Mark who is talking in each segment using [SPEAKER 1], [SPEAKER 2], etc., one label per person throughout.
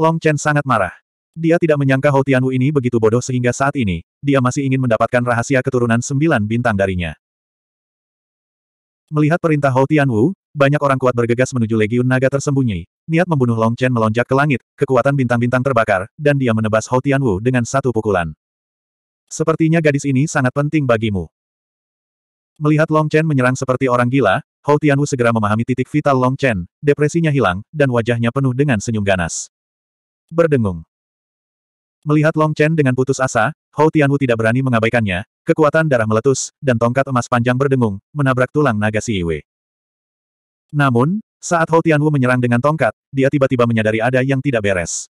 [SPEAKER 1] Long Chen sangat marah. Dia tidak menyangka Hou Tianwu ini begitu bodoh sehingga saat ini, dia masih ingin mendapatkan rahasia keturunan sembilan bintang darinya. Melihat perintah Hou Tianwu, banyak orang kuat bergegas menuju Legiun Naga tersembunyi. Niat membunuh Long Chen melonjak ke langit, kekuatan bintang-bintang terbakar, dan dia menebas Hou Tianwu dengan satu pukulan. Sepertinya gadis ini sangat penting bagimu. Melihat Long Chen menyerang seperti orang gila, Hou Tianwu segera memahami titik vital Long Chen, depresinya hilang, dan wajahnya penuh dengan senyum ganas berdengung. Melihat Long Chen dengan putus asa, Hou Tianwu tidak berani mengabaikannya, kekuatan darah meletus, dan tongkat emas panjang berdengung, menabrak tulang naga si Iwe. Namun, saat Hou Tianwu menyerang dengan tongkat, dia tiba-tiba menyadari ada yang tidak beres.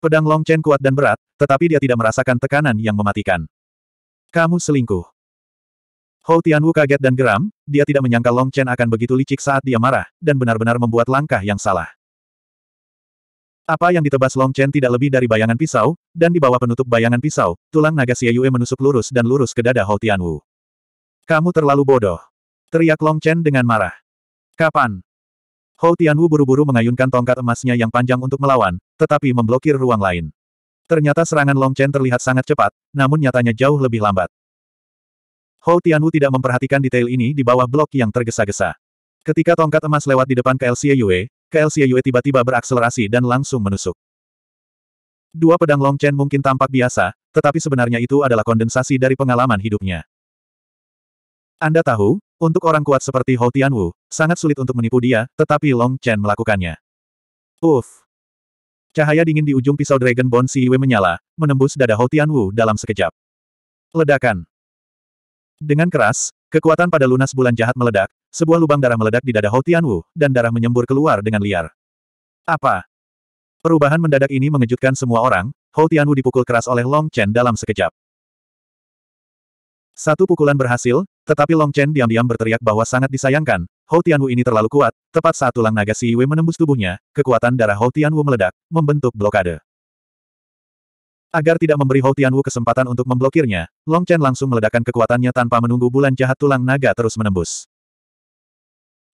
[SPEAKER 1] Pedang Long Chen kuat dan berat, tetapi dia tidak merasakan tekanan yang mematikan. Kamu selingkuh. Hou Tianwu kaget dan geram, dia tidak menyangka Long Chen akan begitu licik saat dia marah, dan benar-benar membuat langkah yang salah. Apa yang ditebas Long Chen tidak lebih dari bayangan pisau, dan di bawah penutup bayangan pisau, tulang naga Xie Yue menusuk lurus dan lurus ke dada Hou Tianwu. Kamu terlalu bodoh. Teriak Long Chen dengan marah. Kapan? Hou Tianwu buru-buru mengayunkan tongkat emasnya yang panjang untuk melawan, tetapi memblokir ruang lain. Ternyata serangan Long Chen terlihat sangat cepat, namun nyatanya jauh lebih lambat. Hou Tianwu tidak memperhatikan detail ini di bawah blok yang tergesa-gesa. Ketika tongkat emas lewat di depan KLC Yue, KL Yue tiba-tiba berakselerasi dan langsung menusuk. Dua pedang Long Chen mungkin tampak biasa, tetapi sebenarnya itu adalah kondensasi dari pengalaman hidupnya. Anda tahu, untuk orang kuat seperti Hou Tianwu, sangat sulit untuk menipu dia, tetapi Long Chen melakukannya. Uff! Cahaya dingin di ujung pisau Dragon Bone Si Yue menyala, menembus dada Hou Tianwu dalam sekejap. Ledakan. Dengan keras, kekuatan pada lunas bulan jahat meledak, sebuah lubang darah meledak di dada Hou Tianwu, dan darah menyembur keluar dengan liar. Apa? Perubahan mendadak ini mengejutkan semua orang, Hou Tianwu dipukul keras oleh Long Chen dalam sekejap. Satu pukulan berhasil, tetapi Long Chen diam-diam berteriak bahwa sangat disayangkan, Hou Tianwu ini terlalu kuat, tepat saat tulang naga Si Yue menembus tubuhnya, kekuatan darah Hou Tianwu meledak, membentuk blokade. Agar tidak memberi Hou Tianwu kesempatan untuk memblokirnya, Long Chen langsung meledakkan kekuatannya tanpa menunggu bulan jahat tulang naga terus menembus.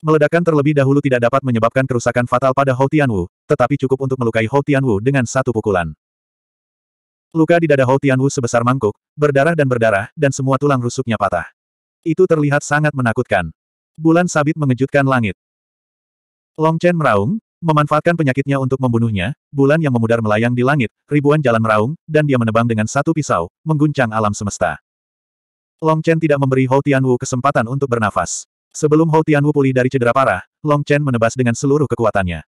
[SPEAKER 1] Meledakan terlebih dahulu tidak dapat menyebabkan kerusakan fatal pada Hou Tianwu, tetapi cukup untuk melukai Hou Tianwu dengan satu pukulan. Luka di dada Hou Tianwu sebesar mangkuk, berdarah dan berdarah, dan semua tulang rusuknya patah. Itu terlihat sangat menakutkan. Bulan sabit mengejutkan langit. Long Chen meraung, memanfaatkan penyakitnya untuk membunuhnya, bulan yang memudar melayang di langit, ribuan jalan meraung, dan dia menebang dengan satu pisau, mengguncang alam semesta. Long Chen tidak memberi Hou Tianwu kesempatan untuk bernafas. Sebelum Hou Tianwu pulih dari cedera parah, Long Chen menebas dengan seluruh kekuatannya.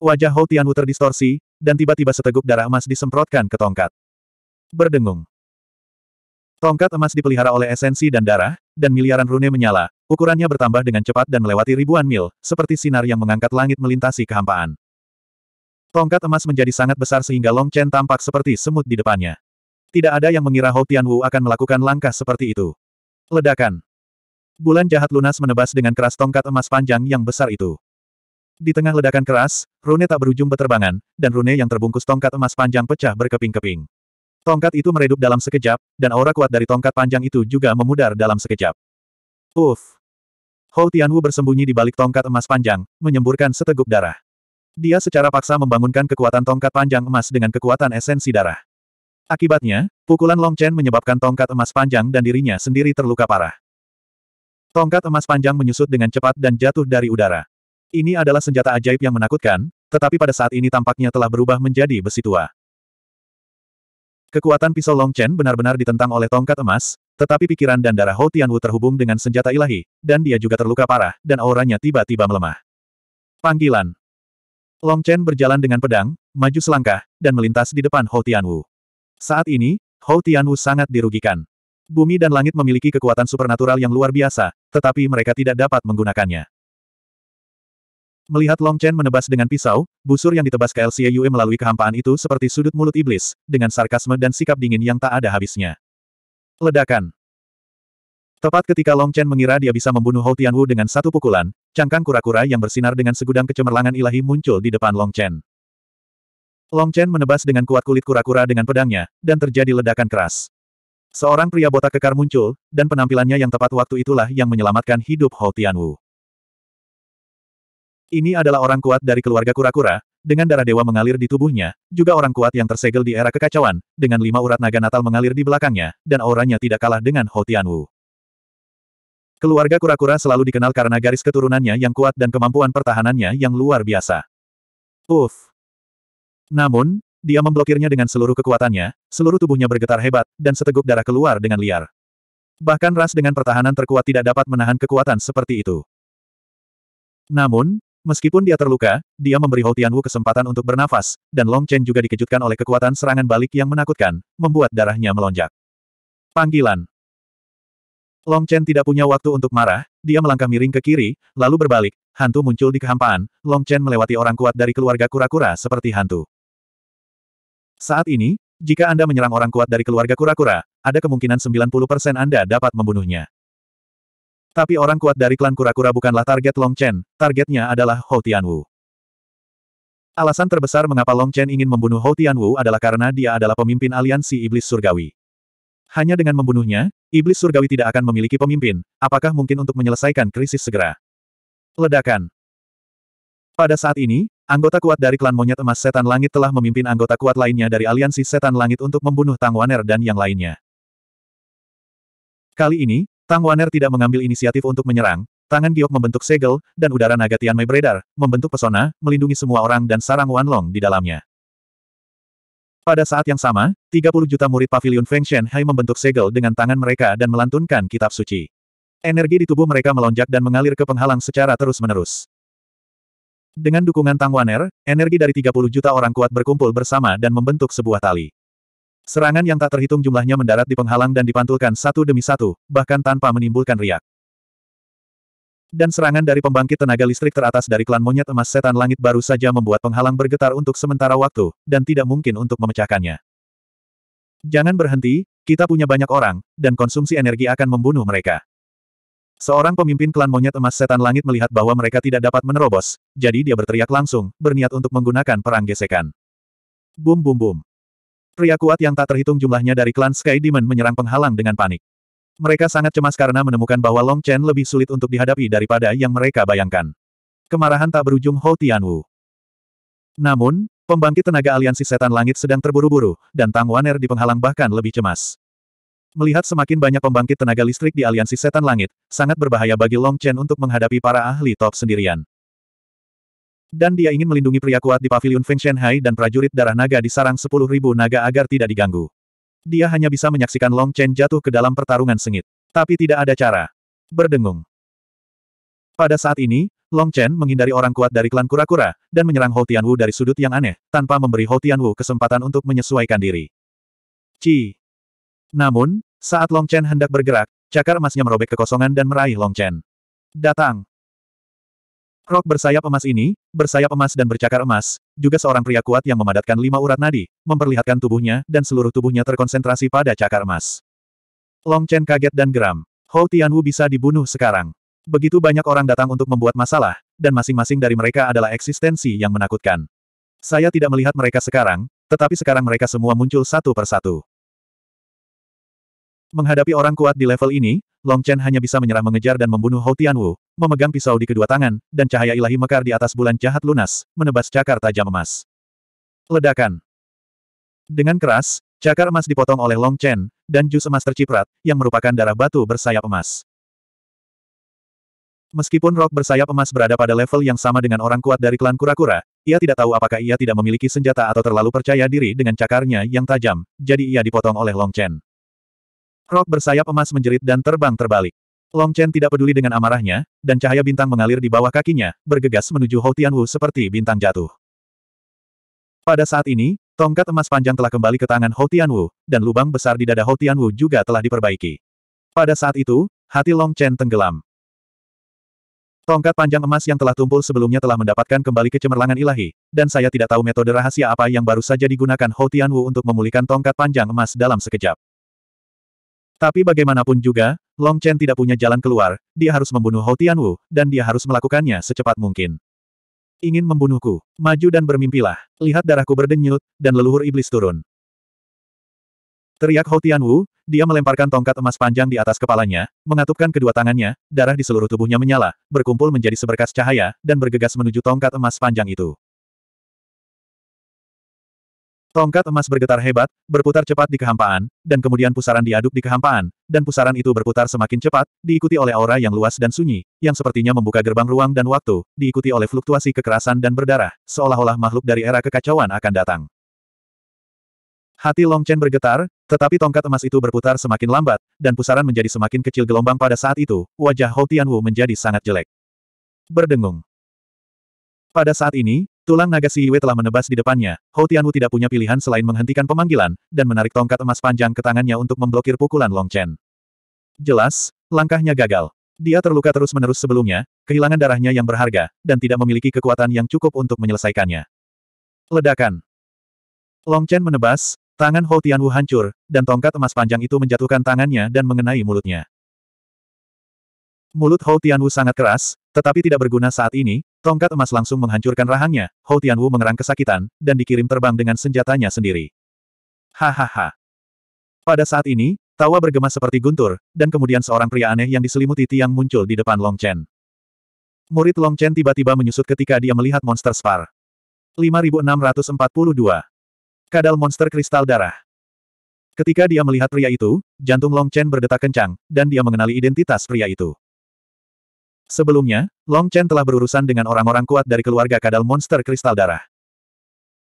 [SPEAKER 1] Wajah Hou Tianwu terdistorsi, dan tiba-tiba seteguk darah emas disemprotkan ke tongkat. Berdengung. Tongkat emas dipelihara oleh esensi dan darah, dan miliaran rune menyala, ukurannya bertambah dengan cepat dan melewati ribuan mil, seperti sinar yang mengangkat langit melintasi kehampaan. Tongkat emas menjadi sangat besar sehingga Long Chen tampak seperti semut di depannya. Tidak ada yang mengira Hou Tianwu akan melakukan langkah seperti itu. Ledakan. Bulan jahat lunas menebas dengan keras tongkat emas panjang yang besar itu. Di tengah ledakan keras, Rune tak berujung beterbangan, dan Rune yang terbungkus tongkat emas panjang pecah berkeping-keping. Tongkat itu meredup dalam sekejap, dan aura kuat dari tongkat panjang itu juga memudar dalam sekejap. Uff! Hou Tianwu bersembunyi di balik tongkat emas panjang, menyemburkan seteguk darah. Dia secara paksa membangunkan kekuatan tongkat panjang emas dengan kekuatan esensi darah. Akibatnya, pukulan Long Chen menyebabkan tongkat emas panjang dan dirinya sendiri terluka parah. Tongkat emas panjang menyusut dengan cepat dan jatuh dari udara. Ini adalah senjata ajaib yang menakutkan, tetapi pada saat ini tampaknya telah berubah menjadi besi tua. Kekuatan pisau Long Chen benar-benar ditentang oleh tongkat emas, tetapi pikiran dan darah Hou Tianwu terhubung dengan senjata ilahi, dan dia juga terluka parah, dan auranya tiba-tiba melemah. Panggilan Long Chen berjalan dengan pedang, maju selangkah, dan melintas di depan Hou Tianwu. Saat ini, Hou Tianwu sangat dirugikan. Bumi dan langit memiliki kekuatan supernatural yang luar biasa, tetapi mereka tidak dapat menggunakannya. Melihat Long Chen menebas dengan pisau, busur yang ditebas ke LCAUE melalui kehampaan itu seperti sudut mulut iblis, dengan sarkasme dan sikap dingin yang tak ada habisnya. Ledakan. Tepat ketika Long Chen mengira dia bisa membunuh Hou Tianwu dengan satu pukulan, cangkang kura-kura yang bersinar dengan segudang kecemerlangan ilahi muncul di depan Long Chen. Long Chen menebas dengan kuat kulit kura-kura dengan pedangnya, dan terjadi ledakan keras. Seorang pria botak kekar muncul, dan penampilannya yang tepat waktu itulah yang menyelamatkan hidup Hou Tianwu. Ini adalah orang kuat dari keluarga kura-kura, dengan darah dewa mengalir di tubuhnya, juga orang kuat yang tersegel di era kekacauan, dengan lima urat naga natal mengalir di belakangnya, dan auranya tidak kalah dengan Hou Tianwu. Keluarga kura-kura selalu dikenal karena garis keturunannya yang kuat dan kemampuan pertahanannya yang luar biasa. Uff. Namun, dia memblokirnya dengan seluruh kekuatannya, seluruh tubuhnya bergetar hebat, dan seteguk darah keluar dengan liar. Bahkan ras dengan pertahanan terkuat tidak dapat menahan kekuatan seperti itu. Namun, meskipun dia terluka, dia memberi Hou Tianwu kesempatan untuk bernafas, dan Long Chen juga dikejutkan oleh kekuatan serangan balik yang menakutkan, membuat darahnya melonjak. Panggilan Long Chen tidak punya waktu untuk marah, dia melangkah miring ke kiri, lalu berbalik, hantu muncul di kehampaan, Long Chen melewati orang kuat dari keluarga kura-kura seperti hantu. Saat ini, jika Anda menyerang orang kuat dari keluarga kura-kura, ada kemungkinan 90% Anda dapat membunuhnya. Tapi orang kuat dari klan kura-kura bukanlah target Long Chen, targetnya adalah Hou Tianwu. Alasan terbesar mengapa Long Chen ingin membunuh Hou Tianwu adalah karena dia adalah pemimpin aliansi iblis surgawi. Hanya dengan membunuhnya, iblis surgawi tidak akan memiliki pemimpin, apakah mungkin untuk menyelesaikan krisis segera. Ledakan Pada saat ini, Anggota kuat dari klan monyet emas setan langit telah memimpin anggota kuat lainnya dari aliansi setan langit untuk membunuh Tang Waner dan yang lainnya. Kali ini, Tang Waner tidak mengambil inisiatif untuk menyerang, tangan Giok membentuk segel, dan udara naga Tianmei beredar, membentuk pesona, melindungi semua orang dan sarang Wanlong di dalamnya. Pada saat yang sama, 30 juta murid pavilion Feng Hai membentuk segel dengan tangan mereka dan melantunkan kitab suci. Energi di tubuh mereka melonjak dan mengalir ke penghalang secara terus-menerus. Dengan dukungan Tang Waner, energi dari 30 juta orang kuat berkumpul bersama dan membentuk sebuah tali. Serangan yang tak terhitung jumlahnya mendarat di penghalang dan dipantulkan satu demi satu, bahkan tanpa menimbulkan riak. Dan serangan dari pembangkit tenaga listrik teratas dari klan monyet emas setan langit baru saja membuat penghalang bergetar untuk sementara waktu, dan tidak mungkin untuk memecahkannya. Jangan berhenti, kita punya banyak orang, dan konsumsi energi akan membunuh mereka. Seorang pemimpin klan monyet emas setan langit melihat bahwa mereka tidak dapat menerobos, jadi dia berteriak langsung, berniat untuk menggunakan perang gesekan. Bum bum bum. Pria kuat yang tak terhitung jumlahnya dari klan Sky Demon menyerang penghalang dengan panik. Mereka sangat cemas karena menemukan bahwa Long Chen lebih sulit untuk dihadapi daripada yang mereka bayangkan. Kemarahan tak berujung Hou Tianwu. Namun, pembangkit tenaga aliansi setan langit sedang terburu-buru, dan Tang Waner di penghalang bahkan lebih cemas. Melihat semakin banyak pembangkit tenaga listrik di aliansi setan langit, sangat berbahaya bagi Long Chen untuk menghadapi para ahli top sendirian. Dan dia ingin melindungi pria kuat di pavilion Feng Shenhai dan prajurit darah naga di sarang 10.000 naga agar tidak diganggu. Dia hanya bisa menyaksikan Long Chen jatuh ke dalam pertarungan sengit. Tapi tidak ada cara. Berdengung. Pada saat ini, Long Chen menghindari orang kuat dari klan kura-kura, dan menyerang Hou Tianwu dari sudut yang aneh, tanpa memberi Hou Tianwu kesempatan untuk menyesuaikan diri. Ci. Namun, saat Long Chen hendak bergerak, cakar emasnya merobek kekosongan dan meraih Long Chen. Datang. Rok bersayap emas ini, bersayap emas dan bercakar emas, juga seorang pria kuat yang memadatkan lima urat nadi, memperlihatkan tubuhnya dan seluruh tubuhnya terkonsentrasi pada cakar emas. Long Chen kaget dan geram. Hou Tianwu bisa dibunuh sekarang. Begitu banyak orang datang untuk membuat masalah, dan masing-masing dari mereka adalah eksistensi yang menakutkan. Saya tidak melihat mereka sekarang, tetapi sekarang mereka semua muncul satu persatu. Menghadapi orang kuat di level ini, Long Chen hanya bisa menyerah mengejar dan membunuh Hou Tianwu, memegang pisau di kedua tangan, dan cahaya ilahi mekar di atas bulan jahat lunas, menebas cakar tajam emas. Ledakan. Dengan keras, cakar emas dipotong oleh Long Chen, dan jus emas terciprat, yang merupakan darah batu bersayap emas. Meskipun rok bersayap emas berada pada level yang sama dengan orang kuat dari klan kura-kura, ia tidak tahu apakah ia tidak memiliki senjata atau terlalu percaya diri dengan cakarnya yang tajam, jadi ia dipotong oleh Long Chen. Rok bersayap emas menjerit dan terbang terbalik. Long Chen tidak peduli dengan amarahnya, dan cahaya bintang mengalir di bawah kakinya, bergegas menuju Hou Tianwu seperti bintang jatuh. Pada saat ini, tongkat emas panjang telah kembali ke tangan Hou Tianwu, dan lubang besar di dada Hou Tianwu juga telah diperbaiki. Pada saat itu, hati Long Chen tenggelam. Tongkat panjang emas yang telah tumpul sebelumnya telah mendapatkan kembali kecemerlangan ilahi, dan saya tidak tahu metode rahasia apa yang baru saja digunakan Hou Tianwu untuk memulihkan tongkat panjang emas dalam sekejap. Tapi bagaimanapun juga, Long Chen tidak punya jalan keluar, dia harus membunuh Hou Tianwu, dan dia harus melakukannya secepat mungkin. Ingin membunuhku, maju dan bermimpilah, lihat darahku berdenyut, dan leluhur iblis turun. Teriak Hou Tianwu, dia melemparkan tongkat emas panjang di atas kepalanya, mengatupkan kedua tangannya, darah di seluruh tubuhnya menyala, berkumpul menjadi seberkas cahaya, dan bergegas menuju tongkat emas panjang itu. Tongkat emas bergetar hebat, berputar cepat di kehampaan, dan kemudian pusaran diaduk di kehampaan, dan pusaran itu berputar semakin cepat, diikuti oleh aura yang luas dan sunyi, yang sepertinya membuka gerbang ruang dan waktu, diikuti oleh fluktuasi kekerasan dan berdarah, seolah-olah makhluk dari era kekacauan akan datang. Hati Long Chen bergetar, tetapi tongkat emas itu berputar semakin lambat, dan pusaran menjadi semakin kecil gelombang pada saat itu, wajah Hou Tianwu menjadi sangat jelek. Berdengung. Pada saat ini, Tulang naga Si Yue telah menebas di depannya, Hou Tianwu tidak punya pilihan selain menghentikan pemanggilan, dan menarik tongkat emas panjang ke tangannya untuk memblokir pukulan Long Chen. Jelas, langkahnya gagal. Dia terluka terus-menerus sebelumnya, kehilangan darahnya yang berharga, dan tidak memiliki kekuatan yang cukup untuk menyelesaikannya. Ledakan. Long Chen menebas, tangan Hou Tianwu hancur, dan tongkat emas panjang itu menjatuhkan tangannya dan mengenai mulutnya. Mulut Hou Tianwu sangat keras, tetapi tidak berguna saat ini, Tongkat emas langsung menghancurkan rahangnya, Hou Tianwu mengerang kesakitan, dan dikirim terbang dengan senjatanya sendiri. Hahaha. Pada saat ini, tawa bergema seperti guntur, dan kemudian seorang pria aneh yang diselimuti tiang muncul di depan Long Chen. Murid Long Chen tiba-tiba menyusut ketika dia melihat monster spar. 5642. Kadal monster kristal darah. Ketika dia melihat pria itu, jantung Long Chen berdetak kencang, dan dia mengenali identitas pria itu. Sebelumnya, Long Chen telah berurusan dengan orang-orang kuat dari keluarga kadal monster kristal darah.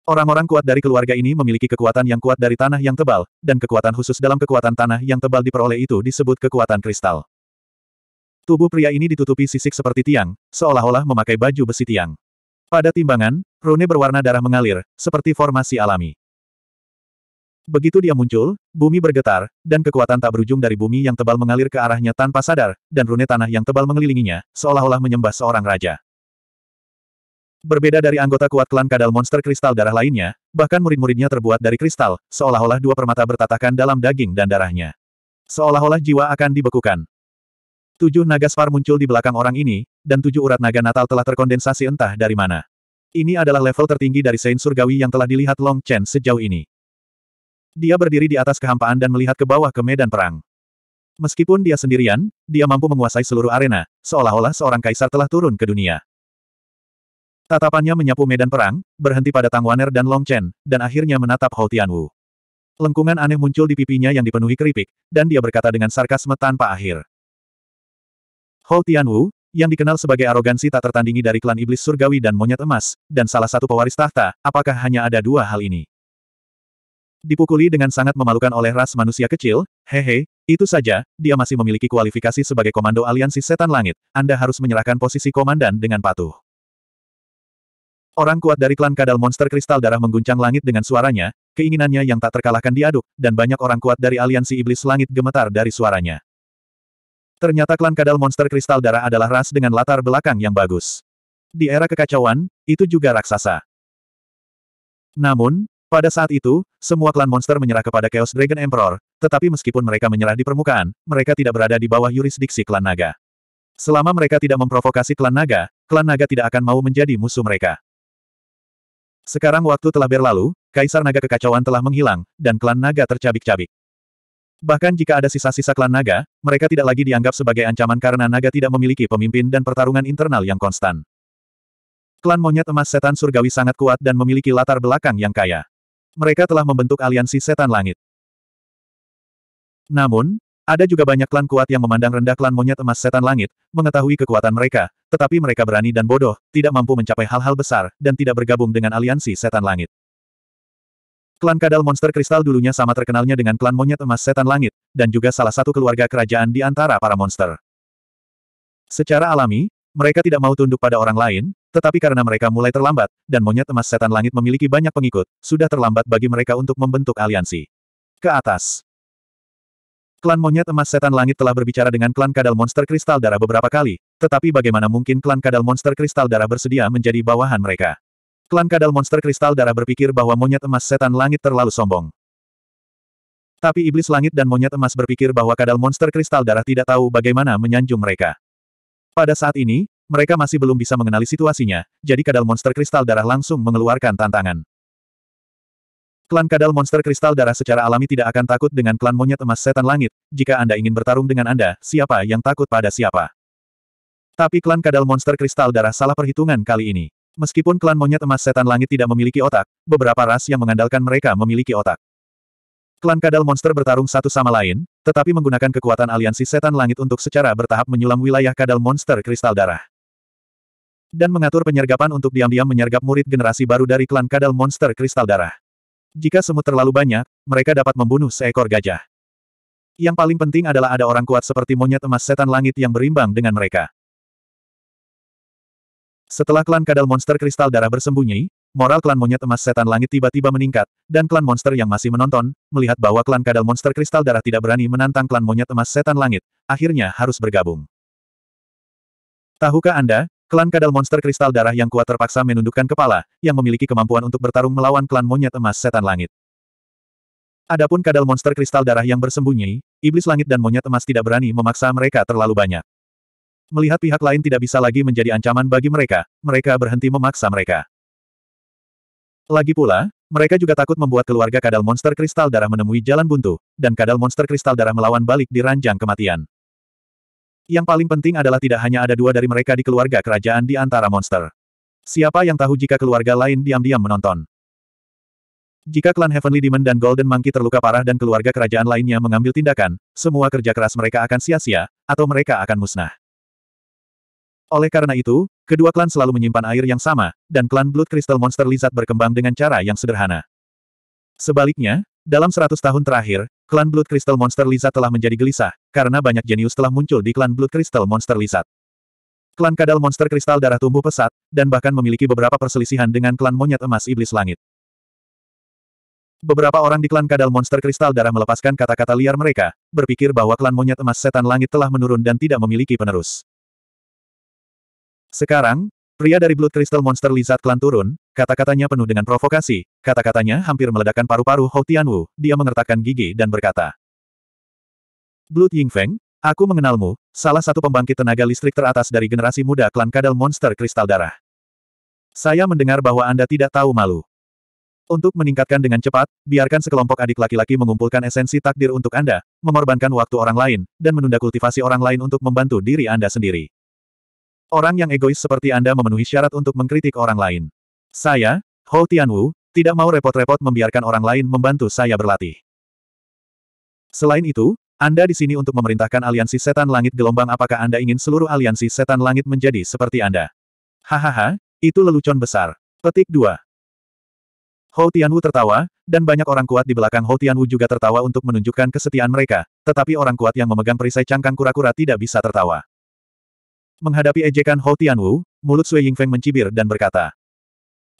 [SPEAKER 1] Orang-orang kuat dari keluarga ini memiliki kekuatan yang kuat dari tanah yang tebal, dan kekuatan khusus dalam kekuatan tanah yang tebal diperoleh itu disebut kekuatan kristal. Tubuh pria ini ditutupi sisik seperti tiang, seolah-olah memakai baju besi tiang. Pada timbangan, rune berwarna darah mengalir, seperti formasi alami. Begitu dia muncul, bumi bergetar, dan kekuatan tak berujung dari bumi yang tebal mengalir ke arahnya tanpa sadar, dan rune tanah yang tebal mengelilinginya, seolah-olah menyembah seorang raja. Berbeda dari anggota kuat klan kadal monster kristal darah lainnya, bahkan murid-muridnya terbuat dari kristal, seolah-olah dua permata bertatakan dalam daging dan darahnya. Seolah-olah jiwa akan dibekukan. Tujuh naga spar muncul di belakang orang ini, dan tujuh urat naga natal telah terkondensasi entah dari mana. Ini adalah level tertinggi dari Saint Surgawi yang telah dilihat Long Chen sejauh ini. Dia berdiri di atas kehampaan dan melihat ke bawah ke medan perang. Meskipun dia sendirian, dia mampu menguasai seluruh arena, seolah-olah seorang kaisar telah turun ke dunia. Tatapannya menyapu medan perang, berhenti pada Tang Waner dan Long Chen, dan akhirnya menatap Hou Tianwu. Lengkungan aneh muncul di pipinya yang dipenuhi keripik, dan dia berkata dengan sarkasme tanpa akhir. Hou Tianwu, yang dikenal sebagai arogansi tak tertandingi dari klan iblis surgawi dan monyet emas, dan salah satu pewaris tahta, apakah hanya ada dua hal ini? Dipukuli dengan sangat memalukan oleh ras manusia kecil, hehe, itu saja, dia masih memiliki kualifikasi sebagai komando aliansi setan langit, Anda harus menyerahkan posisi komandan dengan patuh. Orang kuat dari klan kadal monster kristal darah mengguncang langit dengan suaranya, keinginannya yang tak terkalahkan diaduk, dan banyak orang kuat dari aliansi iblis langit gemetar dari suaranya. Ternyata klan kadal monster kristal darah adalah ras dengan latar belakang yang bagus. Di era kekacauan, itu juga raksasa. Namun, pada saat itu, semua klan monster menyerah kepada Chaos Dragon Emperor, tetapi meskipun mereka menyerah di permukaan, mereka tidak berada di bawah yurisdiksi klan naga. Selama mereka tidak memprovokasi klan naga, klan naga tidak akan mau menjadi musuh mereka. Sekarang waktu telah berlalu, Kaisar Naga Kekacauan telah menghilang, dan klan naga tercabik-cabik. Bahkan jika ada sisa-sisa klan naga, mereka tidak lagi dianggap sebagai ancaman karena naga tidak memiliki pemimpin dan pertarungan internal yang konstan. Klan monyet emas setan surgawi sangat kuat dan memiliki latar belakang yang kaya. Mereka telah membentuk aliansi setan langit. Namun, ada juga banyak klan kuat yang memandang rendah klan monyet emas setan langit, mengetahui kekuatan mereka, tetapi mereka berani dan bodoh, tidak mampu mencapai hal-hal besar, dan tidak bergabung dengan aliansi setan langit. Klan Kadal Monster Kristal dulunya sama terkenalnya dengan klan monyet emas setan langit, dan juga salah satu keluarga kerajaan di antara para monster. Secara alami, mereka tidak mau tunduk pada orang lain, tetapi karena mereka mulai terlambat, dan monyet emas setan langit memiliki banyak pengikut, sudah terlambat bagi mereka untuk membentuk aliansi. Ke atas. Klan monyet emas setan langit telah berbicara dengan klan kadal monster kristal darah beberapa kali, tetapi bagaimana mungkin klan kadal monster kristal darah bersedia menjadi bawahan mereka? Klan kadal monster kristal darah berpikir bahwa monyet emas setan langit terlalu sombong. Tapi iblis langit dan monyet emas berpikir bahwa kadal monster kristal darah tidak tahu bagaimana menyanjung mereka. Pada saat ini, mereka masih belum bisa mengenali situasinya, jadi kadal monster kristal darah langsung mengeluarkan tantangan. Klan kadal monster kristal darah secara alami tidak akan takut dengan klan monyet emas setan langit, jika Anda ingin bertarung dengan Anda, siapa yang takut pada siapa. Tapi klan kadal monster kristal darah salah perhitungan kali ini. Meskipun klan monyet emas setan langit tidak memiliki otak, beberapa ras yang mengandalkan mereka memiliki otak. Klan kadal monster bertarung satu sama lain, tetapi menggunakan kekuatan aliansi setan langit untuk secara bertahap menyulam wilayah kadal monster kristal darah. Dan mengatur penyergapan untuk diam-diam menyergap murid generasi baru dari klan kadal monster kristal darah. Jika semut terlalu banyak, mereka dapat membunuh seekor gajah. Yang paling penting adalah ada orang kuat seperti monyet emas setan langit yang berimbang dengan mereka. Setelah klan kadal monster kristal darah bersembunyi, moral klan monyet emas setan langit tiba-tiba meningkat, dan klan monster yang masih menonton, melihat bahwa klan kadal monster kristal darah tidak berani menantang klan monyet emas setan langit, akhirnya harus bergabung. Tahukah Anda, Klan kadal monster kristal darah yang kuat terpaksa menundukkan kepala, yang memiliki kemampuan untuk bertarung melawan klan monyet emas setan langit. Adapun kadal monster kristal darah yang bersembunyi, iblis langit dan monyet emas tidak berani memaksa mereka terlalu banyak. Melihat pihak lain tidak bisa lagi menjadi ancaman bagi mereka, mereka berhenti memaksa mereka. Lagi pula, mereka juga takut membuat keluarga kadal monster kristal darah menemui jalan buntu, dan kadal monster kristal darah melawan balik di ranjang kematian. Yang paling penting adalah tidak hanya ada dua dari mereka di keluarga kerajaan di antara monster. Siapa yang tahu jika keluarga lain diam-diam menonton? Jika klan Heavenly Demon dan Golden Monkey terluka parah dan keluarga kerajaan lainnya mengambil tindakan, semua kerja keras mereka akan sia-sia, atau mereka akan musnah. Oleh karena itu, kedua klan selalu menyimpan air yang sama, dan klan Blood Crystal Monster Lizard berkembang dengan cara yang sederhana. Sebaliknya, dalam seratus tahun terakhir, klan Blood Crystal Monster Lizard telah menjadi gelisah, karena banyak jenius telah muncul di klan Blood Crystal Monster Lizard. Klan kadal monster kristal darah tumbuh pesat, dan bahkan memiliki beberapa perselisihan dengan klan monyet emas iblis langit. Beberapa orang di klan kadal monster kristal darah melepaskan kata-kata liar mereka, berpikir bahwa klan monyet emas setan langit telah menurun dan tidak memiliki penerus. Sekarang, Pria dari Blood Crystal Monster Lizard Klan turun, kata-katanya penuh dengan provokasi, kata-katanya hampir meledakkan paru-paru Hou Tianwu, dia mengertakkan gigi dan berkata. Blood Yingfeng, aku mengenalmu, salah satu pembangkit tenaga listrik teratas dari generasi muda klan kadal monster kristal darah. Saya mendengar bahwa Anda tidak tahu malu. Untuk meningkatkan dengan cepat, biarkan sekelompok adik laki-laki mengumpulkan esensi takdir untuk Anda, mengorbankan waktu orang lain, dan menunda kultivasi orang lain untuk membantu diri Anda sendiri. Orang yang egois seperti Anda memenuhi syarat untuk mengkritik orang lain. Saya, Hou Tianwu, tidak mau repot-repot membiarkan orang lain membantu saya berlatih. Selain itu, Anda di sini untuk memerintahkan aliansi setan langit gelombang apakah Anda ingin seluruh aliansi setan langit menjadi seperti Anda? Hahaha, itu lelucon besar. Petik 2. Hou Tianwu tertawa, dan banyak orang kuat di belakang Hou Tianwu juga tertawa untuk menunjukkan kesetiaan mereka, tetapi orang kuat yang memegang perisai cangkang kura-kura tidak bisa tertawa. Menghadapi ejekan Hou Tianwu, mulut Sui Yingfeng mencibir dan berkata.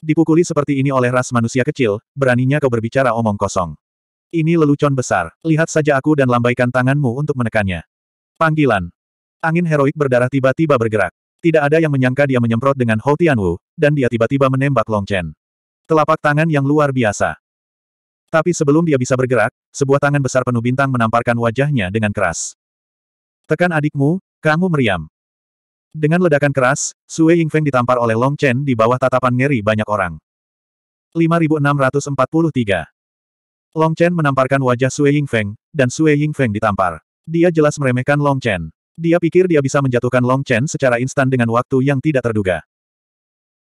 [SPEAKER 1] Dipukuli seperti ini oleh ras manusia kecil, beraninya kau berbicara omong kosong. Ini lelucon besar, lihat saja aku dan lambaikan tanganmu untuk menekannya. Panggilan. Angin heroik berdarah tiba-tiba bergerak. Tidak ada yang menyangka dia menyemprot dengan Hou Tianwu, dan dia tiba-tiba menembak Long Chen. Telapak tangan yang luar biasa. Tapi sebelum dia bisa bergerak, sebuah tangan besar penuh bintang menamparkan wajahnya dengan keras. Tekan adikmu, kamu meriam. Dengan ledakan keras, Sue Yingfeng ditampar oleh Long Chen di bawah tatapan ngeri banyak orang. 5643 Long Chen menamparkan wajah Sue Yingfeng, dan Sue Yingfeng ditampar. Dia jelas meremehkan Long Chen. Dia pikir dia bisa menjatuhkan Long Chen secara instan dengan waktu yang tidak terduga.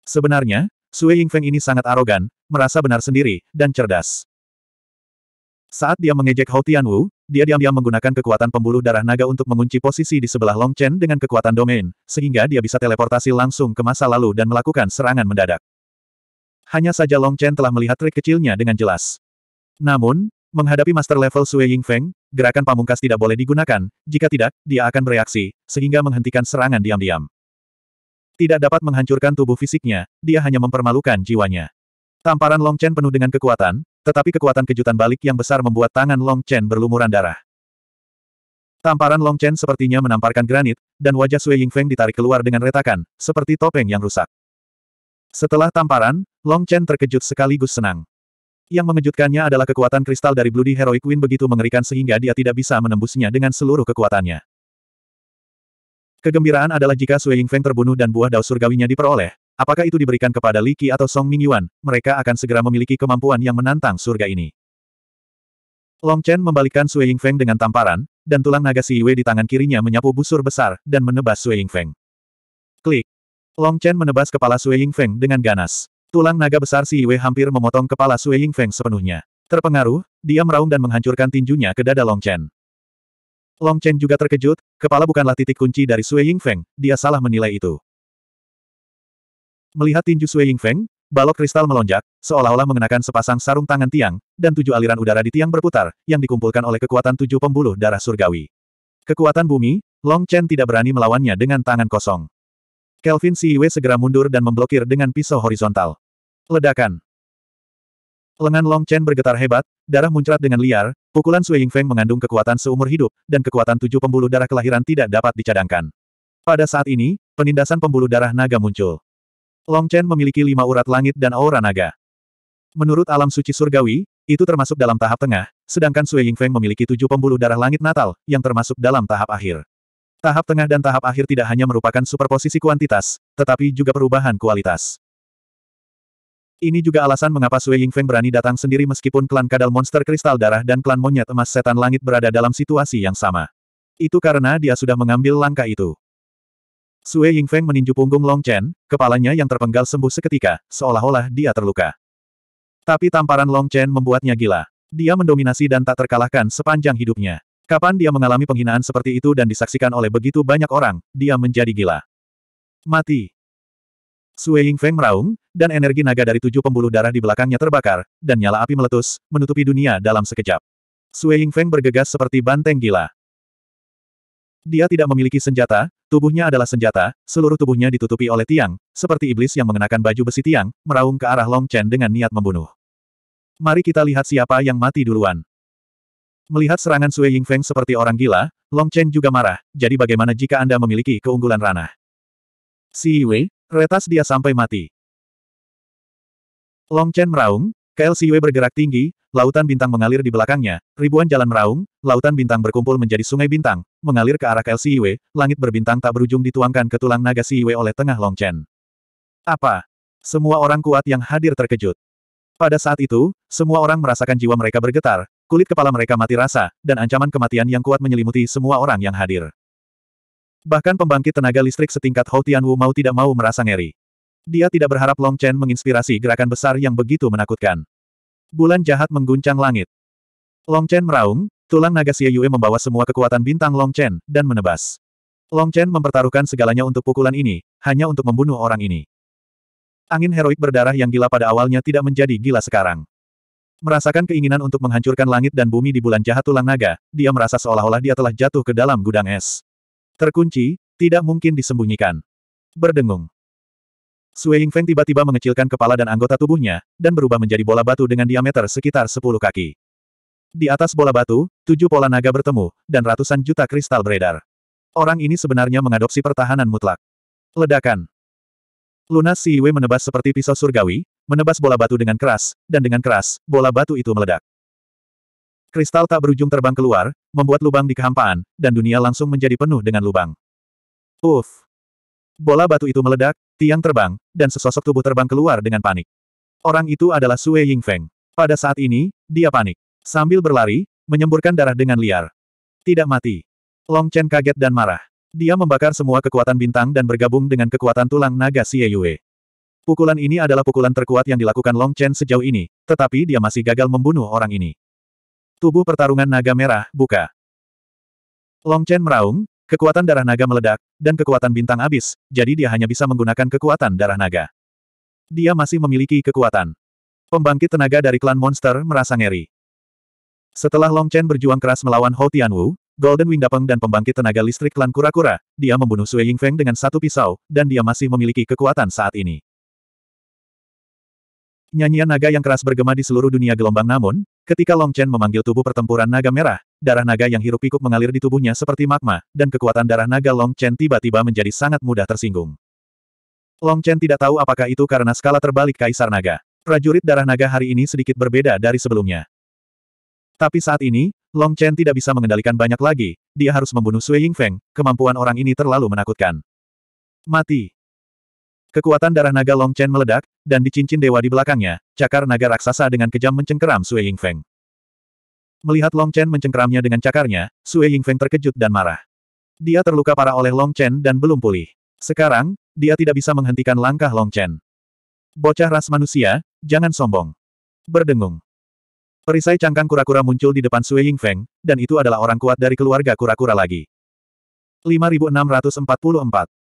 [SPEAKER 1] Sebenarnya, Sue Yingfeng ini sangat arogan, merasa benar sendiri, dan cerdas. Saat dia mengejek Hou Tianwu, dia diam-diam menggunakan kekuatan pembuluh darah naga untuk mengunci posisi di sebelah Long Chen dengan kekuatan domain, sehingga dia bisa teleportasi langsung ke masa lalu dan melakukan serangan mendadak. Hanya saja Long Chen telah melihat trik kecilnya dengan jelas. Namun, menghadapi master level Sui Feng, gerakan pamungkas tidak boleh digunakan, jika tidak, dia akan bereaksi, sehingga menghentikan serangan diam-diam. Tidak dapat menghancurkan tubuh fisiknya, dia hanya mempermalukan jiwanya. Tamparan Long Chen penuh dengan kekuatan, tetapi kekuatan kejutan balik yang besar membuat tangan Long Chen berlumuran darah. Tamparan Long Chen sepertinya menamparkan granit, dan wajah Sui Feng ditarik keluar dengan retakan, seperti topeng yang rusak. Setelah tamparan, Long Chen terkejut sekaligus senang. Yang mengejutkannya adalah kekuatan kristal dari Bloody Heroic Wind begitu mengerikan sehingga dia tidak bisa menembusnya dengan seluruh kekuatannya. Kegembiraan adalah jika Sui Feng terbunuh dan buah dao surgawinya diperoleh, Apakah itu diberikan kepada Li Qi atau Song Mingyuan, mereka akan segera memiliki kemampuan yang menantang surga ini. Long Chen membalikkan Sui Feng dengan tamparan, dan tulang naga Si Yue di tangan kirinya menyapu busur besar, dan menebas Sui Feng. Klik. Long Chen menebas kepala Sui Feng dengan ganas. Tulang naga besar Si Yue hampir memotong kepala Sui Feng sepenuhnya. Terpengaruh, dia meraung dan menghancurkan tinjunya ke dada Long Chen. Long Chen juga terkejut, kepala bukanlah titik kunci dari Sui Feng. dia salah menilai itu. Melihat tinju Sui Ying Feng, balok kristal melonjak, seolah-olah mengenakan sepasang sarung tangan tiang, dan tujuh aliran udara di tiang berputar, yang dikumpulkan oleh kekuatan tujuh pembuluh darah surgawi. Kekuatan bumi, Long Chen tidak berani melawannya dengan tangan kosong. Kelvin Si Yue segera mundur dan memblokir dengan pisau horizontal. Ledakan. Lengan Long Chen bergetar hebat, darah muncrat dengan liar, pukulan Sui Ying Feng mengandung kekuatan seumur hidup, dan kekuatan tujuh pembuluh darah kelahiran tidak dapat dicadangkan. Pada saat ini, penindasan pembuluh darah naga muncul. Long Chen memiliki lima urat langit dan aura naga. Menurut alam suci surgawi, itu termasuk dalam tahap tengah, sedangkan Sui Feng memiliki tujuh pembuluh darah langit natal, yang termasuk dalam tahap akhir. Tahap tengah dan tahap akhir tidak hanya merupakan superposisi kuantitas, tetapi juga perubahan kualitas. Ini juga alasan mengapa Sui Feng berani datang sendiri meskipun klan kadal monster kristal darah dan klan monyet emas setan langit berada dalam situasi yang sama. Itu karena dia sudah mengambil langkah itu. Sue Feng meninju punggung Long Chen, kepalanya yang terpenggal sembuh seketika, seolah-olah dia terluka. Tapi tamparan Long Chen membuatnya gila. Dia mendominasi dan tak terkalahkan sepanjang hidupnya. Kapan dia mengalami penghinaan seperti itu dan disaksikan oleh begitu banyak orang, dia menjadi gila. Mati. Sue Feng meraung, dan energi naga dari tujuh pembuluh darah di belakangnya terbakar, dan nyala api meletus, menutupi dunia dalam sekejap. Sue Feng bergegas seperti banteng gila. Dia tidak memiliki senjata, tubuhnya adalah senjata, seluruh tubuhnya ditutupi oleh tiang, seperti iblis yang mengenakan baju besi tiang, meraung ke arah Long Chen dengan niat membunuh. Mari kita lihat siapa yang mati duluan. Melihat serangan Sui Yingfeng seperti orang gila, Long Chen juga marah, jadi bagaimana jika Anda memiliki keunggulan ranah? Si Wei, retas dia sampai mati. Long Chen meraung, KLCW bergerak tinggi, lautan bintang mengalir di belakangnya, ribuan jalan meraung, lautan bintang berkumpul menjadi sungai bintang, mengalir ke arah KLCW, langit berbintang tak berujung dituangkan ke tulang naga Siwe oleh tengah Longchen. Apa? Semua orang kuat yang hadir terkejut. Pada saat itu, semua orang merasakan jiwa mereka bergetar, kulit kepala mereka mati rasa, dan ancaman kematian yang kuat menyelimuti semua orang yang hadir. Bahkan pembangkit tenaga listrik setingkat Hou Tianwu mau tidak mau merasa ngeri. Dia tidak berharap Long Chen menginspirasi gerakan besar yang begitu menakutkan. Bulan jahat mengguncang langit. Long Chen meraung, tulang naga Xie Yue membawa semua kekuatan bintang Long Chen, dan menebas. Long Chen mempertaruhkan segalanya untuk pukulan ini, hanya untuk membunuh orang ini. Angin heroik berdarah yang gila pada awalnya tidak menjadi gila sekarang. Merasakan keinginan untuk menghancurkan langit dan bumi di bulan jahat tulang naga, dia merasa seolah-olah dia telah jatuh ke dalam gudang es. Terkunci, tidak mungkin disembunyikan. Berdengung. Sui Feng tiba-tiba mengecilkan kepala dan anggota tubuhnya, dan berubah menjadi bola batu dengan diameter sekitar 10 kaki. Di atas bola batu, tujuh pola naga bertemu, dan ratusan juta kristal beredar. Orang ini sebenarnya mengadopsi pertahanan mutlak. Ledakan. Lunas Yue menebas seperti pisau surgawi, menebas bola batu dengan keras, dan dengan keras, bola batu itu meledak. Kristal tak berujung terbang keluar, membuat lubang di kehampaan, dan dunia langsung menjadi penuh dengan lubang. Uff! Bola batu itu meledak, tiang terbang, dan sesosok tubuh terbang keluar dengan panik. Orang itu adalah Sue Yingfeng. Pada saat ini, dia panik. Sambil berlari, menyemburkan darah dengan liar. Tidak mati. Long Chen kaget dan marah. Dia membakar semua kekuatan bintang dan bergabung dengan kekuatan tulang naga Xie Yue. Pukulan ini adalah pukulan terkuat yang dilakukan Long Chen sejauh ini, tetapi dia masih gagal membunuh orang ini. Tubuh pertarungan naga merah, buka. Long Chen meraung, Kekuatan darah naga meledak, dan kekuatan bintang abis, jadi dia hanya bisa menggunakan kekuatan darah naga. Dia masih memiliki kekuatan. Pembangkit tenaga dari klan monster merasa ngeri. Setelah Long Chen berjuang keras melawan Hou Tianwu, Golden Wing Dapeng dan pembangkit tenaga listrik klan kura-kura, dia membunuh Sui Feng dengan satu pisau, dan dia masih memiliki kekuatan saat ini. Nyanyian naga yang keras bergema di seluruh dunia gelombang namun, ketika Long Chen memanggil tubuh pertempuran naga merah, darah naga yang hirup pikuk mengalir di tubuhnya seperti magma, dan kekuatan darah naga Long Chen tiba-tiba menjadi sangat mudah tersinggung. Long Chen tidak tahu apakah itu karena skala terbalik Kaisar Naga. Prajurit darah naga hari ini sedikit berbeda dari sebelumnya. Tapi saat ini, Long Chen tidak bisa mengendalikan banyak lagi, dia harus membunuh Sui Ying Feng. kemampuan orang ini terlalu menakutkan. Mati. Kekuatan darah naga Long Chen meledak, dan di cincin dewa di belakangnya, cakar naga raksasa dengan kejam mencengkeram Sue Feng. Melihat Long Chen mencengkeramnya dengan cakarnya, Sue Feng terkejut dan marah. Dia terluka parah oleh Long Chen dan belum pulih. Sekarang, dia tidak bisa menghentikan langkah Long Chen. Bocah ras manusia, jangan sombong. Berdengung. Perisai cangkang kura-kura muncul di depan Sue Feng, dan itu adalah orang kuat dari keluarga kura-kura lagi. 5644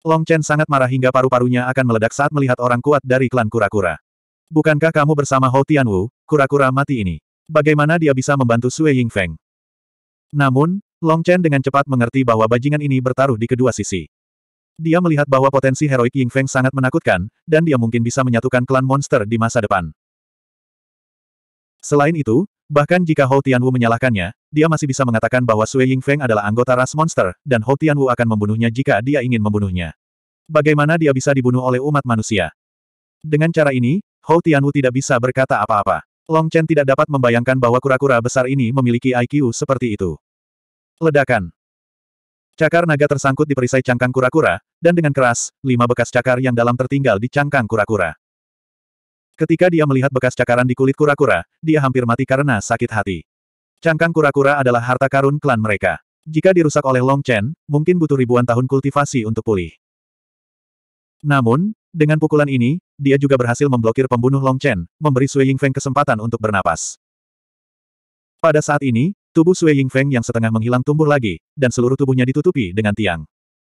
[SPEAKER 1] Long Chen sangat marah hingga paru-parunya akan meledak saat melihat orang kuat dari klan kura-kura. Bukankah kamu bersama Hou Tianwu, kura-kura mati ini? Bagaimana dia bisa membantu Sue Yingfeng? Namun, Long Chen dengan cepat mengerti bahwa bajingan ini bertaruh di kedua sisi. Dia melihat bahwa potensi heroik Yingfeng sangat menakutkan, dan dia mungkin bisa menyatukan klan monster di masa depan. Selain itu, bahkan jika Hou Tianwu menyalahkannya, dia masih bisa mengatakan bahwa Sui Yingfeng adalah anggota ras monster, dan Hou Tianwu akan membunuhnya jika dia ingin membunuhnya. Bagaimana dia bisa dibunuh oleh umat manusia? Dengan cara ini, Hou Tianwu tidak bisa berkata apa-apa. Long Chen tidak dapat membayangkan bahwa kura-kura besar ini memiliki IQ seperti itu. Ledakan. Cakar naga tersangkut di perisai cangkang kura-kura, dan dengan keras, lima bekas cakar yang dalam tertinggal di cangkang kura-kura. Ketika dia melihat bekas cakaran di kulit kura-kura, dia hampir mati karena sakit hati. Cangkang kura-kura adalah harta karun klan mereka. Jika dirusak oleh Long Chen, mungkin butuh ribuan tahun kultivasi untuk pulih. Namun, dengan pukulan ini, dia juga berhasil memblokir pembunuh Long Chen, memberi Sui Feng kesempatan untuk bernapas. Pada saat ini, tubuh Sui Feng yang setengah menghilang tumbuh lagi, dan seluruh tubuhnya ditutupi dengan tiang.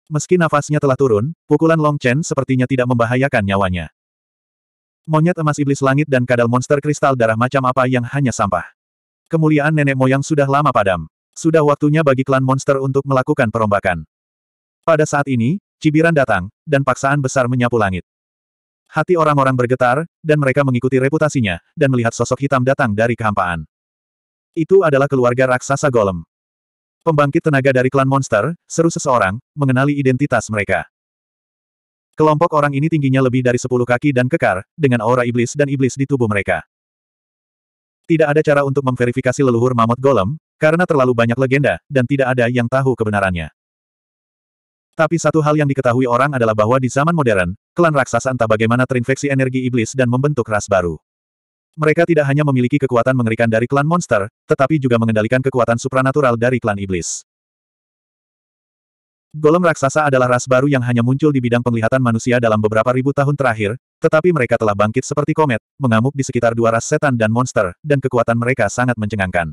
[SPEAKER 1] Meski nafasnya telah turun, pukulan Long Chen sepertinya tidak membahayakan nyawanya. Monyet emas iblis langit dan kadal monster kristal darah macam apa yang hanya sampah. Kemuliaan nenek moyang sudah lama padam. Sudah waktunya bagi klan monster untuk melakukan perombakan. Pada saat ini, cibiran datang, dan paksaan besar menyapu langit. Hati orang-orang bergetar, dan mereka mengikuti reputasinya, dan melihat sosok hitam datang dari kehampaan. Itu adalah keluarga raksasa Golem. Pembangkit tenaga dari klan monster, seru seseorang, mengenali identitas mereka. Kelompok orang ini tingginya lebih dari sepuluh kaki dan kekar, dengan aura iblis dan iblis di tubuh mereka. Tidak ada cara untuk memverifikasi leluhur Mamut Golem, karena terlalu banyak legenda, dan tidak ada yang tahu kebenarannya. Tapi satu hal yang diketahui orang adalah bahwa di zaman modern, klan raksasa entah bagaimana terinfeksi energi iblis dan membentuk ras baru. Mereka tidak hanya memiliki kekuatan mengerikan dari klan monster, tetapi juga mengendalikan kekuatan supranatural dari klan iblis. Golem raksasa adalah ras baru yang hanya muncul di bidang penglihatan manusia dalam beberapa ribu tahun terakhir, tetapi mereka telah bangkit seperti komet, mengamuk di sekitar dua ras setan dan monster, dan kekuatan mereka sangat mencengangkan.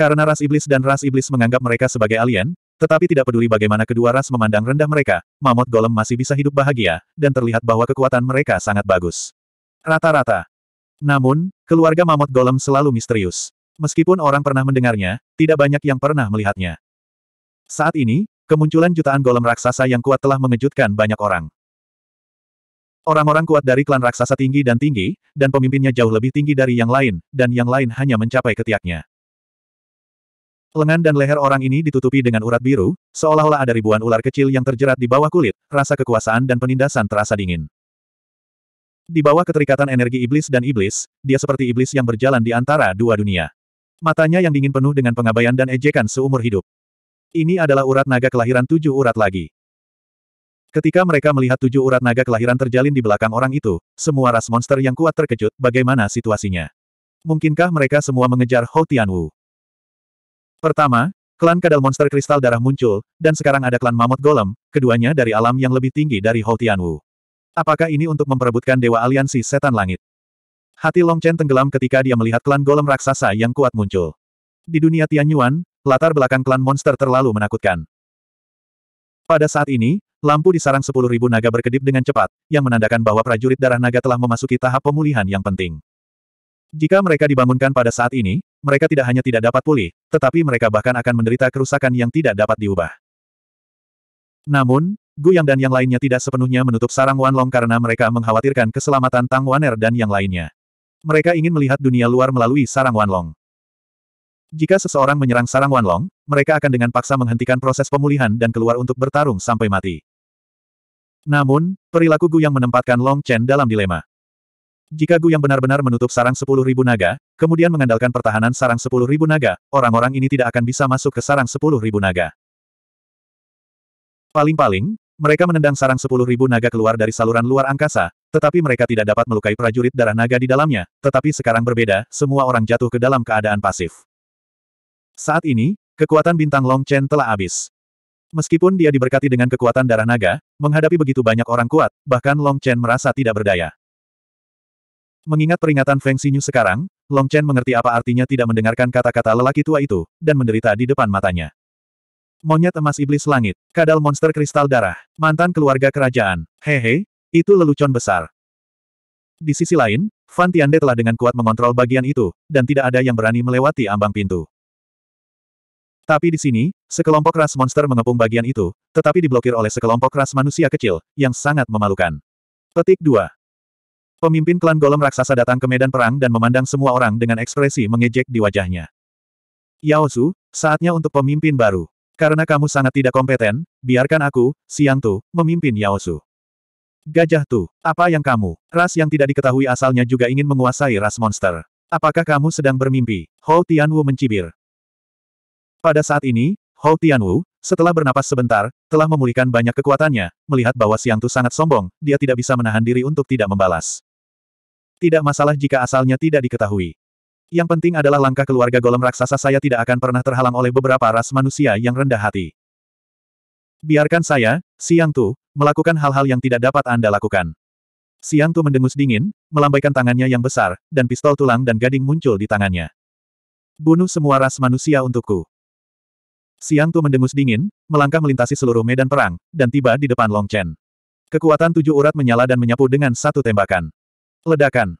[SPEAKER 1] Karena ras iblis dan ras iblis menganggap mereka sebagai alien, tetapi tidak peduli bagaimana kedua ras memandang rendah mereka, mamot golem masih bisa hidup bahagia, dan terlihat bahwa kekuatan mereka sangat bagus. Rata-rata. Namun, keluarga mamot golem selalu misterius. Meskipun orang pernah mendengarnya, tidak banyak yang pernah melihatnya. Saat ini, kemunculan jutaan golem raksasa yang kuat telah mengejutkan banyak orang. Orang-orang kuat dari klan raksasa tinggi dan tinggi, dan pemimpinnya jauh lebih tinggi dari yang lain, dan yang lain hanya mencapai ketiaknya. Lengan dan leher orang ini ditutupi dengan urat biru, seolah-olah ada ribuan ular kecil yang terjerat di bawah kulit, rasa kekuasaan dan penindasan terasa dingin. Di bawah keterikatan energi iblis dan iblis, dia seperti iblis yang berjalan di antara dua dunia. Matanya yang dingin penuh dengan pengabaian dan ejekan seumur hidup. Ini adalah urat naga kelahiran tujuh urat lagi. Ketika mereka melihat tujuh urat naga kelahiran terjalin di belakang orang itu, semua ras monster yang kuat terkejut bagaimana situasinya. Mungkinkah mereka semua mengejar Hou Tianwu? Pertama, klan kadal monster kristal darah muncul, dan sekarang ada klan mamut golem, keduanya dari alam yang lebih tinggi dari Hou Tianwu. Apakah ini untuk memperebutkan Dewa Aliansi Setan Langit? Hati Long Chen tenggelam ketika dia melihat klan golem raksasa yang kuat muncul. Di dunia Tianyuan, latar belakang klan monster terlalu menakutkan. Pada saat ini, lampu di sarang sepuluh ribu naga berkedip dengan cepat, yang menandakan bahwa prajurit darah naga telah memasuki tahap pemulihan yang penting. Jika mereka dibangunkan pada saat ini, mereka tidak hanya tidak dapat pulih, tetapi mereka bahkan akan menderita kerusakan yang tidak dapat diubah. Namun, Gu Yang dan yang lainnya tidak sepenuhnya menutup sarang Wanlong karena mereka mengkhawatirkan keselamatan Tang Waner dan yang lainnya. Mereka ingin melihat dunia luar melalui sarang Wanlong. Jika seseorang menyerang sarang Wanlong, mereka akan dengan paksa menghentikan proses pemulihan dan keluar untuk bertarung sampai mati. Namun, perilaku Gu yang menempatkan Long Chen dalam dilema. Jika Gu yang benar-benar menutup sarang 10.000 naga, kemudian mengandalkan pertahanan sarang 10.000 naga, orang-orang ini tidak akan bisa masuk ke sarang 10.000 naga. Paling-paling, mereka menendang sarang 10.000 naga keluar dari saluran luar angkasa, tetapi mereka tidak dapat melukai prajurit darah naga di dalamnya, tetapi sekarang berbeda, semua orang jatuh ke dalam keadaan pasif. Saat ini, kekuatan bintang Long Chen telah habis. Meskipun dia diberkati dengan kekuatan darah naga, menghadapi begitu banyak orang kuat, bahkan Long Chen merasa tidak berdaya. Mengingat peringatan Feng Xinyu sekarang, Long Chen mengerti apa artinya tidak mendengarkan kata-kata lelaki tua itu, dan menderita di depan matanya. Monyet emas iblis langit, kadal monster kristal darah, mantan keluarga kerajaan, hehe, itu lelucon besar. Di sisi lain, Fan Tiande telah dengan kuat mengontrol bagian itu, dan tidak ada yang berani melewati ambang pintu. Tapi di sini, sekelompok ras monster mengepung bagian itu, tetapi diblokir oleh sekelompok ras manusia kecil, yang sangat memalukan. Petik 2. Pemimpin klan golem raksasa datang ke medan perang dan memandang semua orang dengan ekspresi mengejek di wajahnya. Yao saatnya untuk pemimpin baru. Karena kamu sangat tidak kompeten, biarkan aku, Siang Tu, memimpin Yao Gajah Tu, apa yang kamu, ras yang tidak diketahui asalnya juga ingin menguasai ras monster. Apakah kamu sedang bermimpi? Hou Tianwu mencibir. Pada saat ini, Hou Tianwu, setelah bernapas sebentar, telah memulihkan banyak kekuatannya, melihat bahwa Siang Tu sangat sombong, dia tidak bisa menahan diri untuk tidak membalas. Tidak masalah jika asalnya tidak diketahui. Yang penting adalah langkah keluarga golem raksasa saya tidak akan pernah terhalang oleh beberapa ras manusia yang rendah hati. Biarkan saya, Siang Tu, melakukan hal-hal yang tidak dapat Anda lakukan. Siang Tu mendengus dingin, melambaikan tangannya yang besar, dan pistol tulang dan gading muncul di tangannya. Bunuh semua ras manusia untukku. Siang Tu mendengus dingin, melangkah melintasi seluruh medan perang, dan tiba di depan Long Chen. Kekuatan tujuh urat menyala dan menyapu dengan satu tembakan. Ledakan.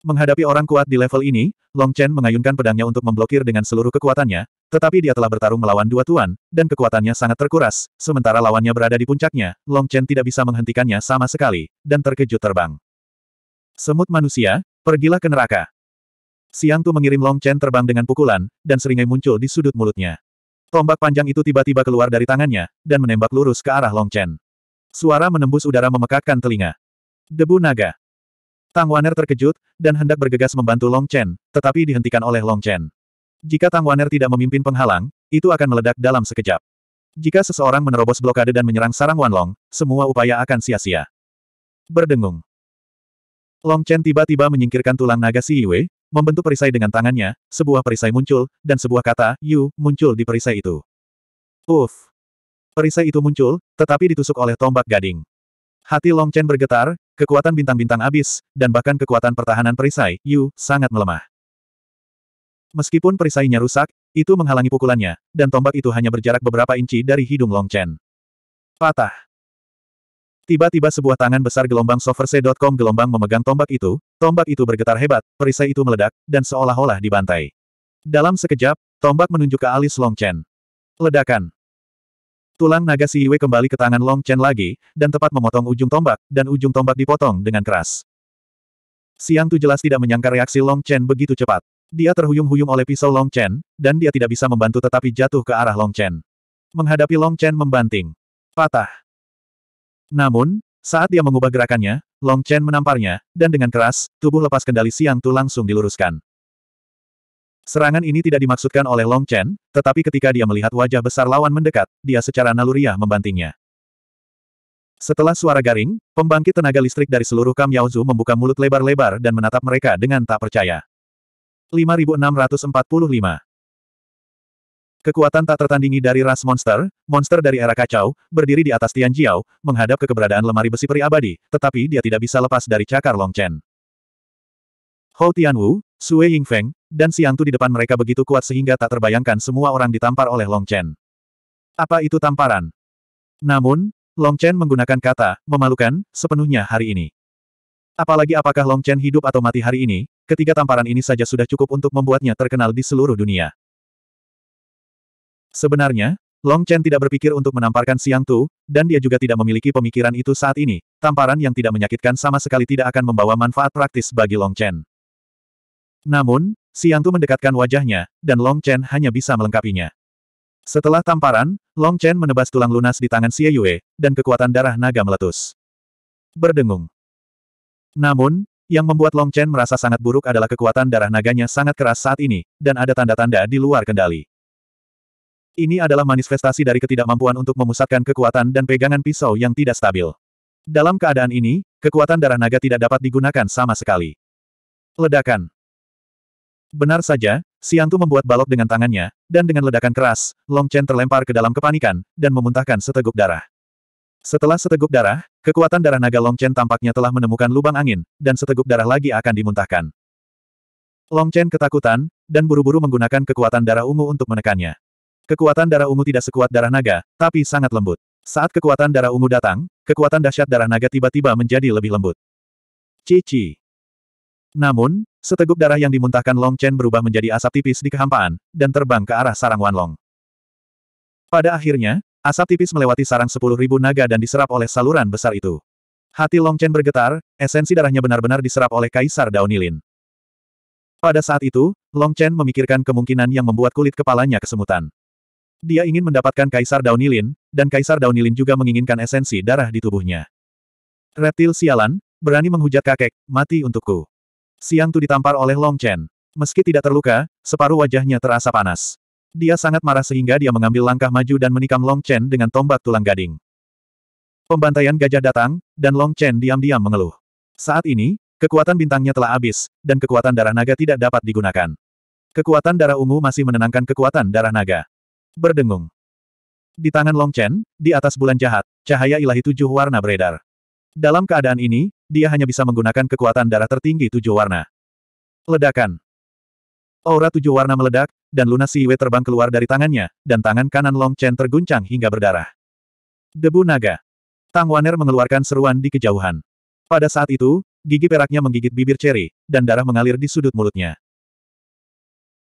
[SPEAKER 1] Menghadapi orang kuat di level ini, Long Chen mengayunkan pedangnya untuk memblokir dengan seluruh kekuatannya, tetapi dia telah bertarung melawan dua tuan, dan kekuatannya sangat terkuras, sementara lawannya berada di puncaknya, Long Chen tidak bisa menghentikannya sama sekali, dan terkejut terbang. Semut manusia, pergilah ke neraka. Siang Tu mengirim Long Chen terbang dengan pukulan, dan seringai muncul di sudut mulutnya. Tombak panjang itu tiba-tiba keluar dari tangannya, dan menembak lurus ke arah Long Chen. Suara menembus udara memekakkan telinga. Debu naga. Tang Waner terkejut, dan hendak bergegas membantu Long Chen, tetapi dihentikan oleh Long Chen. Jika Tang Waner tidak memimpin penghalang, itu akan meledak dalam sekejap. Jika seseorang menerobos blokade dan menyerang sarang Wan Long, semua upaya akan sia-sia. Berdengung. Long Chen tiba-tiba menyingkirkan tulang naga Si Yue, Membentuk perisai dengan tangannya, sebuah perisai muncul, dan sebuah kata, Yu, muncul di perisai itu. Uff! Perisai itu muncul, tetapi ditusuk oleh tombak gading. Hati Long Chen bergetar, kekuatan bintang-bintang abis, dan bahkan kekuatan pertahanan perisai, Yu, sangat melemah. Meskipun perisainya rusak, itu menghalangi pukulannya, dan tombak itu hanya berjarak beberapa inci dari hidung Long Chen. Patah. Tiba-tiba sebuah tangan besar gelombang soverse.com gelombang memegang tombak itu, tombak itu bergetar hebat, perisai itu meledak, dan seolah-olah dibantai. Dalam sekejap, tombak menunjuk ke alis Long Chen. Ledakan. Tulang naga Si Yue kembali ke tangan Long Chen lagi, dan tepat memotong ujung tombak, dan ujung tombak dipotong dengan keras. Siang Tu jelas tidak menyangka reaksi Long Chen begitu cepat. Dia terhuyung-huyung oleh pisau Long Chen, dan dia tidak bisa membantu tetapi jatuh ke arah Long Chen. Menghadapi Long Chen membanting. Patah. Namun, saat dia mengubah gerakannya, Long Chen menamparnya, dan dengan keras, tubuh lepas kendali Siang Tu langsung diluruskan. Serangan ini tidak dimaksudkan oleh Long Chen, tetapi ketika dia melihat wajah besar lawan mendekat, dia secara naluriah membantingnya. Setelah suara garing, pembangkit tenaga listrik dari seluruh Kam Yaozu membuka mulut lebar-lebar dan menatap mereka dengan tak percaya. 5645 Kekuatan tak tertandingi dari ras monster, monster dari era kacau, berdiri di atas Tian Jiao, menghadap ke keberadaan lemari besi peri abadi, tetapi dia tidak bisa lepas dari cakar Long Chen. Hou Tianwu, Sue Yingfeng, dan Siang Tu di depan mereka begitu kuat sehingga tak terbayangkan semua orang ditampar oleh Long Chen. Apa itu tamparan? Namun, Long Chen menggunakan kata, memalukan, sepenuhnya hari ini. Apalagi apakah Long Chen hidup atau mati hari ini, ketiga tamparan ini saja sudah cukup untuk membuatnya terkenal di seluruh dunia. Sebenarnya, Long Chen tidak berpikir untuk menamparkan Siang Tu, dan dia juga tidak memiliki pemikiran itu saat ini. Tamparan yang tidak menyakitkan sama sekali tidak akan membawa manfaat praktis bagi Long Chen. Namun, Siang Tu mendekatkan wajahnya, dan Long Chen hanya bisa melengkapinya. Setelah tamparan, Long Chen menebas tulang lunas di tangan Xie Yue, dan kekuatan darah naga meletus. Berdengung. Namun, yang membuat Long Chen merasa sangat buruk adalah kekuatan darah naganya sangat keras saat ini, dan ada tanda-tanda di luar kendali. Ini adalah manifestasi dari ketidakmampuan untuk memusatkan kekuatan dan pegangan pisau yang tidak stabil. Dalam keadaan ini, kekuatan darah naga tidak dapat digunakan sama sekali. Ledakan. Benar saja, Siantu membuat balok dengan tangannya, dan dengan ledakan keras, Long Chen terlempar ke dalam kepanikan, dan memuntahkan seteguk darah. Setelah seteguk darah, kekuatan darah naga Long Chen tampaknya telah menemukan lubang angin, dan seteguk darah lagi akan dimuntahkan. Long Chen ketakutan, dan buru-buru menggunakan kekuatan darah ungu untuk menekannya. Kekuatan darah ungu tidak sekuat darah naga, tapi sangat lembut. Saat kekuatan darah ungu datang, kekuatan dahsyat darah naga tiba-tiba menjadi lebih lembut. Cici. Namun, seteguk darah yang dimuntahkan Long Chen berubah menjadi asap tipis di kehampaan, dan terbang ke arah sarang Wanlong. Pada akhirnya, asap tipis melewati sarang 10.000 naga dan diserap oleh saluran besar itu. Hati Long Chen bergetar, esensi darahnya benar-benar diserap oleh Kaisar Daunilin. Pada saat itu, Long Chen memikirkan kemungkinan yang membuat kulit kepalanya kesemutan. Dia ingin mendapatkan Kaisar Daunilin, dan Kaisar Daunilin juga menginginkan esensi darah di tubuhnya. Reptil sialan, berani menghujat kakek, mati untukku. Siang Tu ditampar oleh Long Chen. Meski tidak terluka, separuh wajahnya terasa panas. Dia sangat marah sehingga dia mengambil langkah maju dan menikam Long Chen dengan tombak tulang gading. Pembantaian gajah datang, dan Long Chen diam-diam mengeluh. Saat ini, kekuatan bintangnya telah habis, dan kekuatan darah naga tidak dapat digunakan. Kekuatan darah ungu masih menenangkan kekuatan darah naga. Berdengung. Di tangan Long Chen, di atas bulan jahat, cahaya ilahi tujuh warna beredar. Dalam keadaan ini, dia hanya bisa menggunakan kekuatan darah tertinggi tujuh warna. Ledakan. Aura tujuh warna meledak, dan lunas Siwe terbang keluar dari tangannya, dan tangan kanan Long Chen terguncang hingga berdarah. Debu naga. Tang Waner mengeluarkan seruan di kejauhan. Pada saat itu, gigi peraknya menggigit bibir ceri, dan darah mengalir di sudut mulutnya.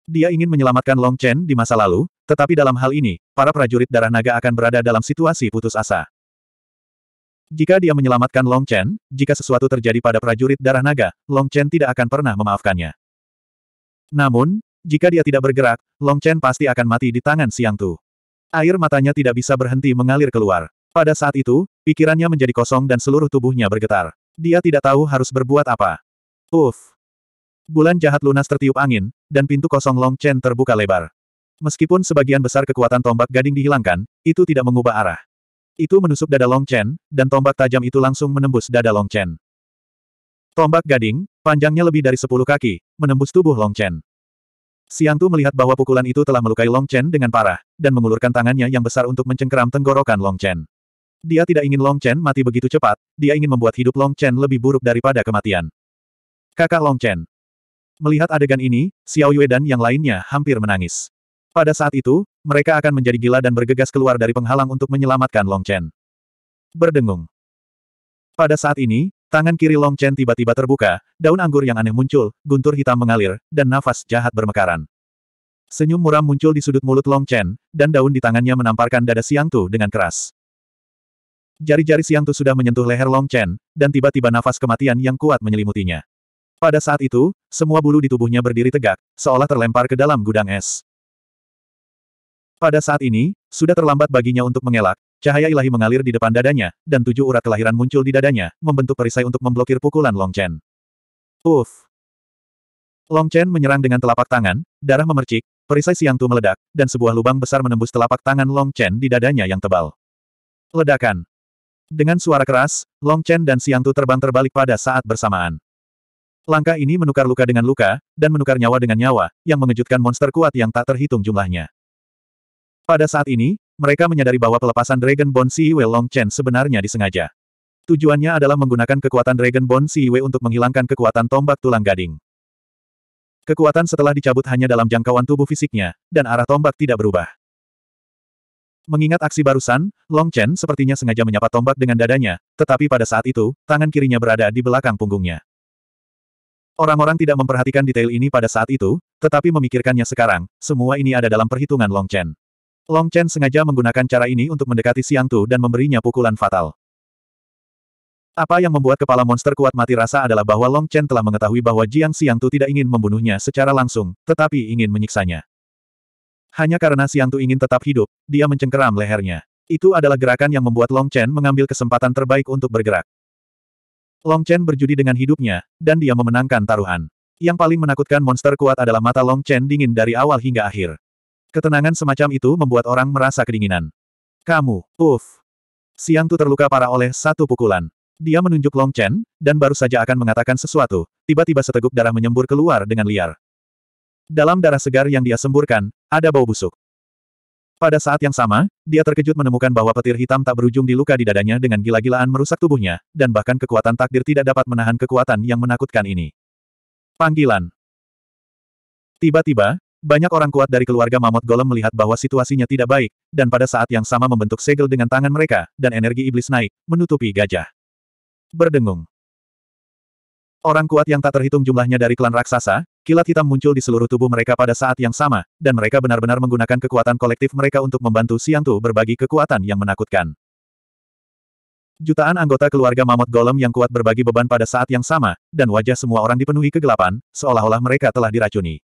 [SPEAKER 1] Dia ingin menyelamatkan Long Chen di masa lalu, tetapi dalam hal ini, para prajurit darah naga akan berada dalam situasi putus asa. Jika dia menyelamatkan Long Chen, jika sesuatu terjadi pada prajurit darah naga, Long Chen tidak akan pernah memaafkannya. Namun, jika dia tidak bergerak, Long Chen pasti akan mati di tangan Siang Tu. Air matanya tidak bisa berhenti mengalir keluar. Pada saat itu, pikirannya menjadi kosong dan seluruh tubuhnya bergetar. Dia tidak tahu harus berbuat apa. Uff, Bulan jahat lunas tertiup angin, dan pintu kosong Long Chen terbuka lebar. Meskipun sebagian besar kekuatan tombak gading dihilangkan, itu tidak mengubah arah. Itu menusuk dada Long Chen, dan tombak tajam itu langsung menembus dada Long Chen. Tombak gading, panjangnya lebih dari 10 kaki, menembus tubuh Long Chen. Siang Tu melihat bahwa pukulan itu telah melukai Long Chen dengan parah, dan mengulurkan tangannya yang besar untuk mencengkeram tenggorokan Long Chen. Dia tidak ingin Long Chen mati begitu cepat, dia ingin membuat hidup Long Chen lebih buruk daripada kematian. Kakak Long Chen, Melihat adegan ini, Xiao Yue dan yang lainnya hampir menangis. Pada saat itu, mereka akan menjadi gila dan bergegas keluar dari penghalang untuk menyelamatkan Long Chen. Berdengung. Pada saat ini, tangan kiri Long Chen tiba-tiba terbuka, daun anggur yang aneh muncul, guntur hitam mengalir, dan nafas jahat bermekaran. Senyum muram muncul di sudut mulut Long Chen, dan daun di tangannya menamparkan dada Siang Tu dengan keras. Jari-jari Siang Tu sudah menyentuh leher Long Chen, dan tiba-tiba nafas kematian yang kuat menyelimutinya. Pada saat itu, semua bulu di tubuhnya berdiri tegak, seolah terlempar ke dalam gudang es. Pada saat ini, sudah terlambat baginya untuk mengelak, cahaya ilahi mengalir di depan dadanya, dan tujuh urat kelahiran muncul di dadanya, membentuk perisai untuk memblokir pukulan Long Chen. Uff! Long Chen menyerang dengan telapak tangan, darah memercik, perisai siang tu meledak, dan sebuah lubang besar menembus telapak tangan Long Chen di dadanya yang tebal. Ledakan! Dengan suara keras, Long Chen dan Siang Tu terbang terbalik pada saat bersamaan. Langkah ini menukar luka dengan luka, dan menukar nyawa dengan nyawa, yang mengejutkan monster kuat yang tak terhitung jumlahnya. Pada saat ini, mereka menyadari bahwa pelepasan Dragon Bond Siwe Long Chen sebenarnya disengaja. Tujuannya adalah menggunakan kekuatan Dragon Bond Siwe untuk menghilangkan kekuatan tombak tulang gading. Kekuatan setelah dicabut hanya dalam jangkauan tubuh fisiknya, dan arah tombak tidak berubah. Mengingat aksi barusan, Long Chen sepertinya sengaja menyapa tombak dengan dadanya, tetapi pada saat itu, tangan kirinya berada di belakang punggungnya. Orang-orang tidak memperhatikan detail ini pada saat itu, tetapi memikirkannya sekarang, semua ini ada dalam perhitungan Long Chen. Long Chen sengaja menggunakan cara ini untuk mendekati Siang Tu dan memberinya pukulan fatal. Apa yang membuat kepala monster kuat mati rasa adalah bahwa Long Chen telah mengetahui bahwa Jiang Siang Tu tidak ingin membunuhnya secara langsung, tetapi ingin menyiksanya. Hanya karena Siang Tu ingin tetap hidup, dia mencengkeram lehernya. Itu adalah gerakan yang membuat Long Chen mengambil kesempatan terbaik untuk bergerak. Long Chen berjudi dengan hidupnya, dan dia memenangkan taruhan. Yang paling menakutkan monster kuat adalah mata Long Chen dingin dari awal hingga akhir. Ketenangan semacam itu membuat orang merasa kedinginan. Kamu, uff. Siang Tu terluka parah oleh satu pukulan. Dia menunjuk Long Chen, dan baru saja akan mengatakan sesuatu, tiba-tiba seteguk darah menyembur keluar dengan liar. Dalam darah segar yang dia semburkan, ada bau busuk. Pada saat yang sama, dia terkejut menemukan bahwa petir hitam tak berujung di luka di dadanya dengan gila-gilaan merusak tubuhnya, dan bahkan kekuatan takdir tidak dapat menahan kekuatan yang menakutkan ini. Panggilan Tiba-tiba, banyak orang kuat dari keluarga Mamot Golem melihat bahwa situasinya tidak baik, dan pada saat yang sama membentuk segel dengan tangan mereka, dan energi iblis naik, menutupi gajah. Berdengung. Orang kuat yang tak terhitung jumlahnya dari klan raksasa, Kilat hitam muncul di seluruh tubuh mereka pada saat yang sama, dan mereka benar-benar menggunakan kekuatan kolektif mereka untuk membantu Siang Tu berbagi kekuatan yang menakutkan. Jutaan anggota keluarga Mamot Golem yang kuat berbagi beban pada saat yang sama, dan wajah semua orang dipenuhi kegelapan, seolah-olah mereka telah diracuni.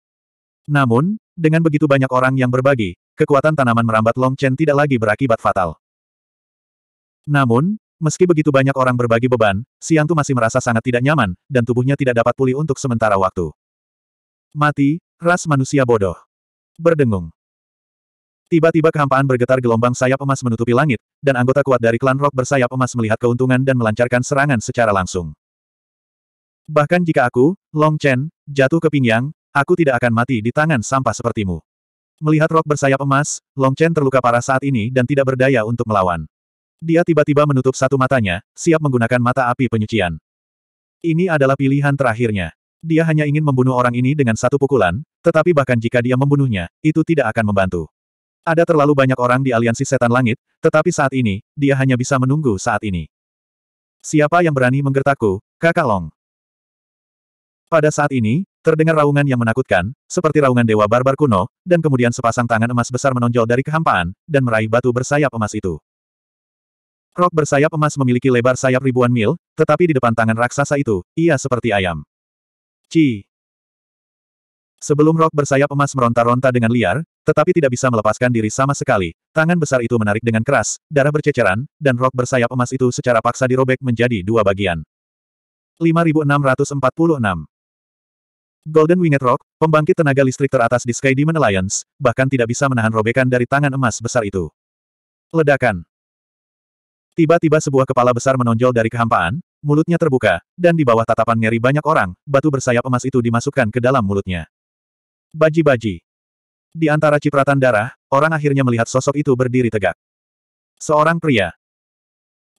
[SPEAKER 1] Namun, dengan begitu banyak orang yang berbagi, kekuatan tanaman merambat Long Chen tidak lagi berakibat fatal. Namun, Meski begitu banyak orang berbagi beban, Siang Tu masih merasa sangat tidak nyaman, dan tubuhnya tidak dapat pulih untuk sementara waktu. Mati, ras manusia bodoh. Berdengung. Tiba-tiba kehampaan bergetar gelombang sayap emas menutupi langit, dan anggota kuat dari klan rok bersayap emas melihat keuntungan dan melancarkan serangan secara langsung. Bahkan jika aku, Long Chen, jatuh ke pingyang, aku tidak akan mati di tangan sampah sepertimu. Melihat rok bersayap emas, Long Chen terluka parah saat ini dan tidak berdaya untuk melawan. Dia tiba-tiba menutup satu matanya, siap menggunakan mata api penyucian. Ini adalah pilihan terakhirnya. Dia hanya ingin membunuh orang ini dengan satu pukulan, tetapi bahkan jika dia membunuhnya, itu tidak akan membantu. Ada terlalu banyak orang di aliansi setan langit, tetapi saat ini, dia hanya bisa menunggu saat ini. Siapa yang berani menggertakku, kakak Long? Pada saat ini, terdengar raungan yang menakutkan, seperti raungan dewa barbar kuno, dan kemudian sepasang tangan emas besar menonjol dari kehampaan, dan meraih batu bersayap emas itu. Rok bersayap emas memiliki lebar sayap ribuan mil, tetapi di depan tangan raksasa itu, ia seperti ayam. Ci. Sebelum rok bersayap emas meronta-ronta dengan liar, tetapi tidak bisa melepaskan diri sama sekali, tangan besar itu menarik dengan keras, darah berceceran, dan rok bersayap emas itu secara paksa dirobek menjadi dua bagian. 5646 Golden Winged Rock, pembangkit tenaga listrik teratas di Sky Demon Alliance, bahkan tidak bisa menahan robekan dari tangan emas besar itu. Ledakan Tiba-tiba sebuah kepala besar menonjol dari kehampaan, mulutnya terbuka, dan di bawah tatapan nyeri banyak orang, batu bersayap emas itu dimasukkan ke dalam mulutnya. Baji-baji. Di antara cipratan darah, orang akhirnya melihat sosok itu berdiri tegak. Seorang pria.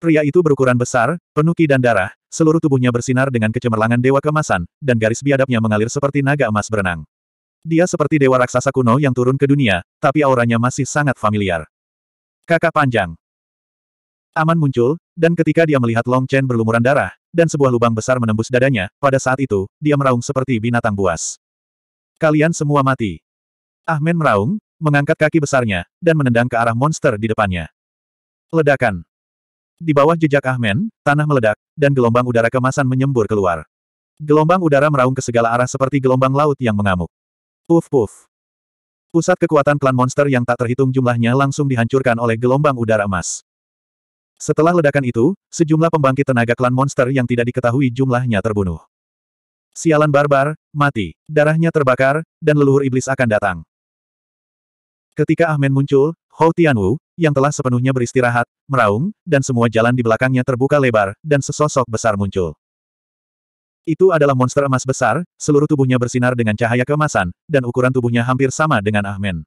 [SPEAKER 1] Pria itu berukuran besar, penuh ki dan darah, seluruh tubuhnya bersinar dengan kecemerlangan dewa kemasan, dan garis biadabnya mengalir seperti naga emas berenang. Dia seperti dewa raksasa kuno yang turun ke dunia, tapi auranya masih sangat familiar. Kakak panjang. Aman muncul, dan ketika dia melihat Long Chen berlumuran darah, dan sebuah lubang besar menembus dadanya, pada saat itu, dia meraung seperti binatang buas. Kalian semua mati. Ahmen meraung, mengangkat kaki besarnya, dan menendang ke arah monster di depannya. Ledakan. Di bawah jejak Ahmen, tanah meledak, dan gelombang udara kemasan menyembur keluar. Gelombang udara meraung ke segala arah seperti gelombang laut yang mengamuk. Puf puf. Pusat kekuatan klan monster yang tak terhitung jumlahnya langsung dihancurkan oleh gelombang udara emas. Setelah ledakan itu, sejumlah pembangkit tenaga klan monster yang tidak diketahui jumlahnya terbunuh. Sialan barbar, mati, darahnya terbakar, dan leluhur iblis akan datang. Ketika Ahmen muncul, Hou Tianwu, yang telah sepenuhnya beristirahat, meraung, dan semua jalan di belakangnya terbuka lebar, dan sesosok besar muncul. Itu adalah monster emas besar, seluruh tubuhnya bersinar dengan cahaya kemasan, dan ukuran tubuhnya hampir sama dengan Ahmen.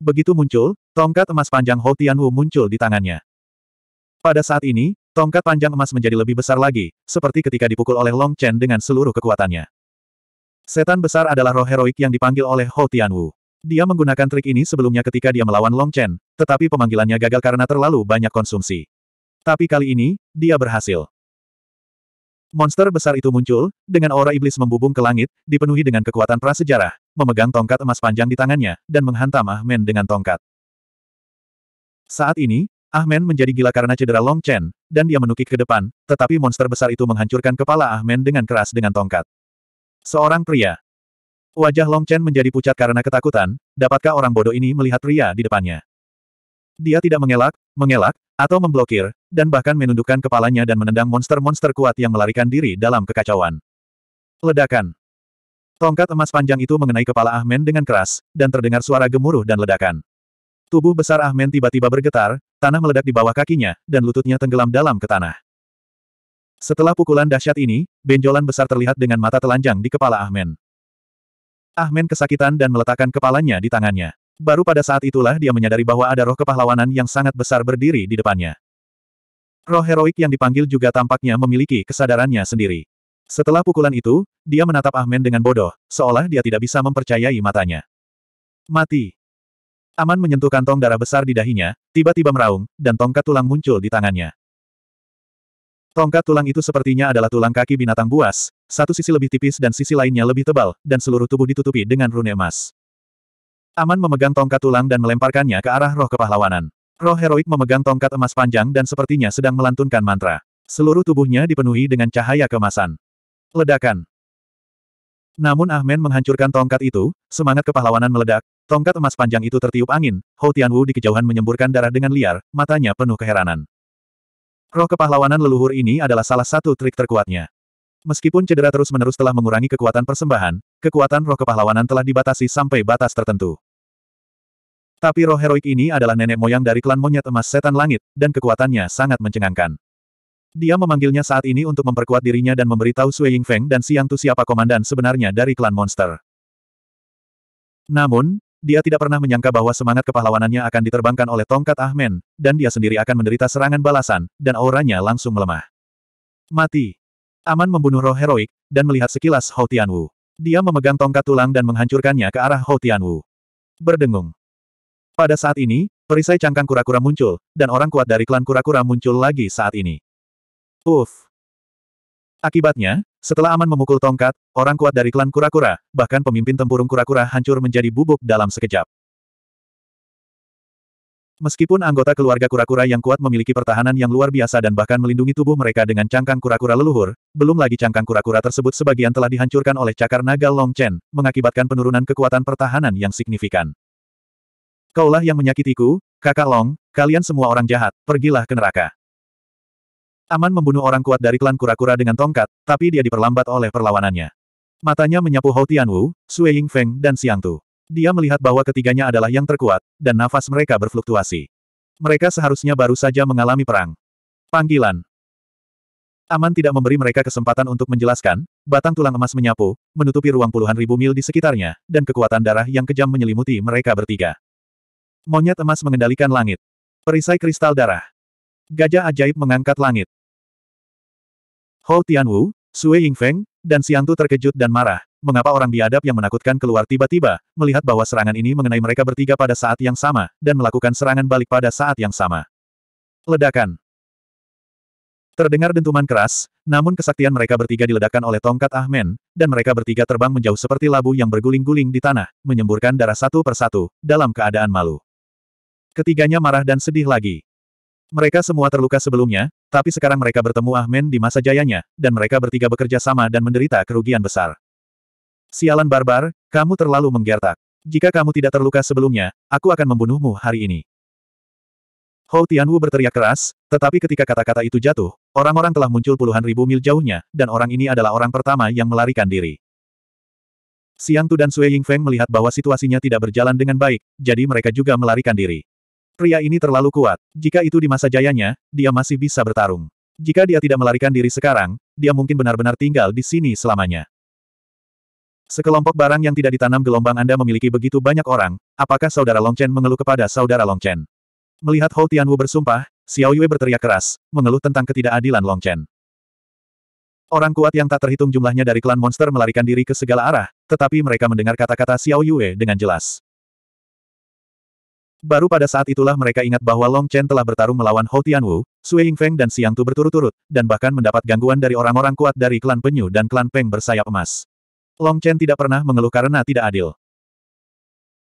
[SPEAKER 1] Begitu muncul, tongkat emas panjang Hou Tianwu muncul di tangannya. Pada saat ini, tongkat panjang emas menjadi lebih besar lagi, seperti ketika dipukul oleh Long Chen dengan seluruh kekuatannya. Setan besar adalah roh heroik yang dipanggil oleh Ho Tianwu. Dia menggunakan trik ini sebelumnya ketika dia melawan Long Chen, tetapi pemanggilannya gagal karena terlalu banyak konsumsi. Tapi kali ini, dia berhasil. Monster besar itu muncul, dengan aura iblis membubung ke langit, dipenuhi dengan kekuatan prasejarah, memegang tongkat emas panjang di tangannya, dan menghantam Ahmen dengan tongkat. Saat ini, Ahmen menjadi gila karena cedera Long Chen, dan dia menukik ke depan, tetapi monster besar itu menghancurkan kepala Ahmen dengan keras dengan tongkat. Seorang pria. Wajah Long Chen menjadi pucat karena ketakutan, dapatkah orang bodoh ini melihat pria di depannya? Dia tidak mengelak, mengelak, atau memblokir, dan bahkan menundukkan kepalanya dan menendang monster-monster kuat yang melarikan diri dalam kekacauan. Ledakan. Tongkat emas panjang itu mengenai kepala Ahmen dengan keras, dan terdengar suara gemuruh dan ledakan. Tubuh besar Ahmen tiba-tiba bergetar, Tanah meledak di bawah kakinya, dan lututnya tenggelam dalam ke tanah. Setelah pukulan dahsyat ini, benjolan besar terlihat dengan mata telanjang di kepala Ahmen. Ahmen kesakitan dan meletakkan kepalanya di tangannya. Baru pada saat itulah dia menyadari bahwa ada roh kepahlawanan yang sangat besar berdiri di depannya. Roh heroik yang dipanggil juga tampaknya memiliki kesadarannya sendiri. Setelah pukulan itu, dia menatap Ahmen dengan bodoh, seolah dia tidak bisa mempercayai matanya. Mati. Aman menyentuh kantong darah besar di dahinya, tiba-tiba meraung, dan tongkat tulang muncul di tangannya. Tongkat tulang itu sepertinya adalah tulang kaki binatang buas, satu sisi lebih tipis dan sisi lainnya lebih tebal, dan seluruh tubuh ditutupi dengan rune emas. Aman memegang tongkat tulang dan melemparkannya ke arah roh kepahlawanan. Roh heroik memegang tongkat emas panjang dan sepertinya sedang melantunkan mantra. Seluruh tubuhnya dipenuhi dengan cahaya kemasan. Ledakan. Namun Ahmen menghancurkan tongkat itu, semangat kepahlawanan meledak, Tongkat emas panjang itu tertiup angin, Hou Tianwu di kejauhan menyemburkan darah dengan liar, matanya penuh keheranan. Roh kepahlawanan leluhur ini adalah salah satu trik terkuatnya. Meskipun cedera terus-menerus telah mengurangi kekuatan persembahan, kekuatan roh kepahlawanan telah dibatasi sampai batas tertentu. Tapi roh heroik ini adalah nenek moyang dari klan monyet emas setan langit, dan kekuatannya sangat mencengangkan. Dia memanggilnya saat ini untuk memperkuat dirinya dan memberitahu Sui Feng dan Siang Tu siapa komandan sebenarnya dari klan monster. Namun, dia tidak pernah menyangka bahwa semangat kepahlawanannya akan diterbangkan oleh tongkat Ahmen, dan dia sendiri akan menderita serangan balasan, dan auranya langsung melemah. Mati. Aman membunuh roh heroik, dan melihat sekilas Hou Tianwu. Dia memegang tongkat tulang dan menghancurkannya ke arah Hou Tianwu. Berdengung. Pada saat ini, perisai cangkang kura-kura muncul, dan orang kuat dari klan kura-kura muncul lagi saat ini. Uff. Akibatnya, setelah Aman memukul tongkat, orang kuat dari klan kura-kura, bahkan pemimpin tempurung kura-kura hancur menjadi bubuk dalam sekejap. Meskipun anggota keluarga kura-kura yang kuat memiliki pertahanan yang luar biasa dan bahkan melindungi tubuh mereka dengan cangkang kura-kura leluhur, belum lagi cangkang kura-kura tersebut sebagian telah dihancurkan oleh cakar naga Long Chen, mengakibatkan penurunan kekuatan pertahanan yang signifikan. Kaulah yang menyakitiku, kakak Long, kalian semua orang jahat, pergilah ke neraka. Aman membunuh orang kuat dari klan kura-kura dengan tongkat, tapi dia diperlambat oleh perlawanannya. Matanya menyapu Hou Tianwu, Sui Feng, dan Xiang Tu. Dia melihat bahwa ketiganya adalah yang terkuat, dan nafas mereka berfluktuasi. Mereka seharusnya baru saja mengalami perang. Panggilan. Aman tidak memberi mereka kesempatan untuk menjelaskan, batang tulang emas menyapu, menutupi ruang puluhan ribu mil di sekitarnya, dan kekuatan darah yang kejam menyelimuti mereka bertiga. Monyet emas mengendalikan langit. Perisai kristal darah. Gajah ajaib mengangkat langit. Hou Tianwu, Sue Yingfeng, dan Xiangtu terkejut dan marah. Mengapa orang biadab yang menakutkan keluar tiba-tiba, melihat bahwa serangan ini mengenai mereka bertiga pada saat yang sama, dan melakukan serangan balik pada saat yang sama. Ledakan. Terdengar dentuman keras, namun kesaktian mereka bertiga diledakkan oleh tongkat Ahmen, dan mereka bertiga terbang menjauh seperti labu yang berguling-guling di tanah, menyemburkan darah satu persatu, dalam keadaan malu. Ketiganya marah dan sedih lagi. Mereka semua terluka sebelumnya, tapi sekarang mereka bertemu Ahmen di masa jayanya, dan mereka bertiga bekerja sama dan menderita kerugian besar. Sialan barbar, kamu terlalu menggertak. Jika kamu tidak terluka sebelumnya, aku akan membunuhmu hari ini. Hou Tianwu berteriak keras, tetapi ketika kata-kata itu jatuh, orang-orang telah muncul puluhan ribu mil jauhnya, dan orang ini adalah orang pertama yang melarikan diri. Siang Tu dan Sui Feng melihat bahwa situasinya tidak berjalan dengan baik, jadi mereka juga melarikan diri. Pria ini terlalu kuat. Jika itu di masa jayanya, dia masih bisa bertarung. Jika dia tidak melarikan diri sekarang, dia mungkin benar-benar tinggal di sini selamanya. Sekelompok barang yang tidak ditanam gelombang Anda memiliki begitu banyak orang, apakah Saudara Longchen mengeluh kepada Saudara Longchen? Melihat Hou Tianwu bersumpah, Xiao Yue berteriak keras, mengeluh tentang ketidakadilan Longchen. Orang kuat yang tak terhitung jumlahnya dari klan monster melarikan diri ke segala arah, tetapi mereka mendengar kata-kata Xiao Yue dengan jelas. Baru pada saat itulah mereka ingat bahwa Long Chen telah bertarung melawan Hou Tianwu, Sui Yingfeng dan Siang Tu berturut-turut, dan bahkan mendapat gangguan dari orang-orang kuat dari klan Penyu dan klan Peng bersayap emas. Long Chen tidak pernah mengeluh karena tidak adil.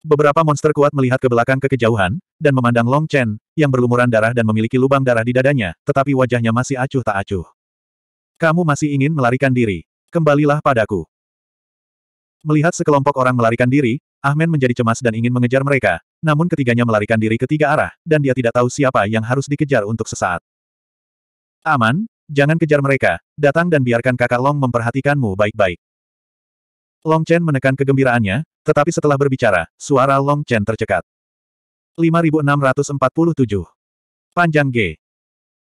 [SPEAKER 1] Beberapa monster kuat melihat ke belakang ke kejauhan, dan memandang Long Chen, yang berlumuran darah dan memiliki lubang darah di dadanya, tetapi wajahnya masih acuh tak acuh. Kamu masih ingin melarikan diri. Kembalilah padaku. Melihat sekelompok orang melarikan diri, Ahmen menjadi cemas dan ingin mengejar mereka, namun ketiganya melarikan diri ke tiga arah, dan dia tidak tahu siapa yang harus dikejar untuk sesaat. Aman, jangan kejar mereka, datang dan biarkan kakak Long memperhatikanmu baik-baik. Long Chen menekan kegembiraannya, tetapi setelah berbicara, suara Long Chen tercekat. 5647 Panjang G.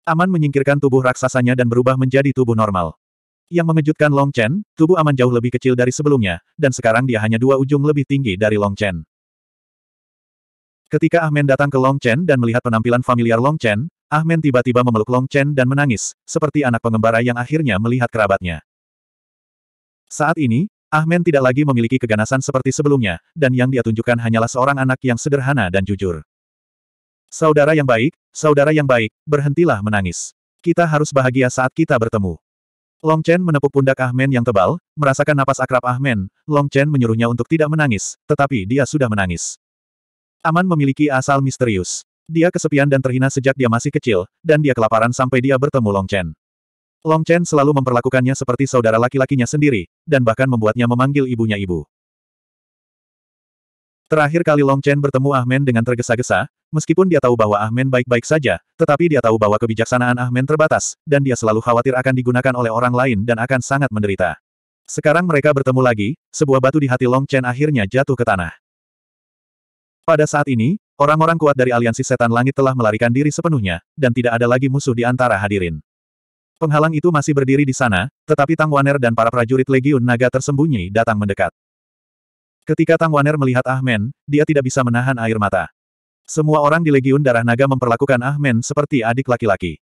[SPEAKER 1] Aman menyingkirkan tubuh raksasanya dan berubah menjadi tubuh normal. Yang mengejutkan Long Chen, tubuh Aman jauh lebih kecil dari sebelumnya, dan sekarang dia hanya dua ujung lebih tinggi dari Long Chen. Ketika Ahmen datang ke Long Chen dan melihat penampilan familiar Long Chen, Ahmen tiba-tiba memeluk Long Chen dan menangis, seperti anak pengembara yang akhirnya melihat kerabatnya. Saat ini, Ahmen tidak lagi memiliki keganasan seperti sebelumnya, dan yang dia tunjukkan hanyalah seorang anak yang sederhana dan jujur. Saudara yang baik, saudara yang baik, berhentilah menangis. Kita harus bahagia saat kita bertemu. Long Chen menepuk pundak Ahmen yang tebal, merasakan napas akrab Ahmen, Long Chen menyuruhnya untuk tidak menangis, tetapi dia sudah menangis. Aman memiliki asal misterius. Dia kesepian dan terhina sejak dia masih kecil, dan dia kelaparan sampai dia bertemu Long Chen. Long Chen selalu memperlakukannya seperti saudara laki-lakinya sendiri, dan bahkan membuatnya memanggil ibunya ibu. Terakhir kali Long Chen bertemu Ahmen dengan tergesa-gesa, meskipun dia tahu bahwa Ahmen baik-baik saja, tetapi dia tahu bahwa kebijaksanaan Ahmen terbatas, dan dia selalu khawatir akan digunakan oleh orang lain dan akan sangat menderita. Sekarang mereka bertemu lagi, sebuah batu di hati Long Chen akhirnya jatuh ke tanah. Pada saat ini, orang-orang kuat dari aliansi setan langit telah melarikan diri sepenuhnya, dan tidak ada lagi musuh di antara hadirin. Penghalang itu masih berdiri di sana, tetapi Tang Waner dan para prajurit Legiun Naga tersembunyi datang mendekat. Ketika Tang Waner melihat Ahmen, dia tidak bisa menahan air mata. Semua orang di Legiun Darah Naga memperlakukan Ahmen seperti adik laki-laki.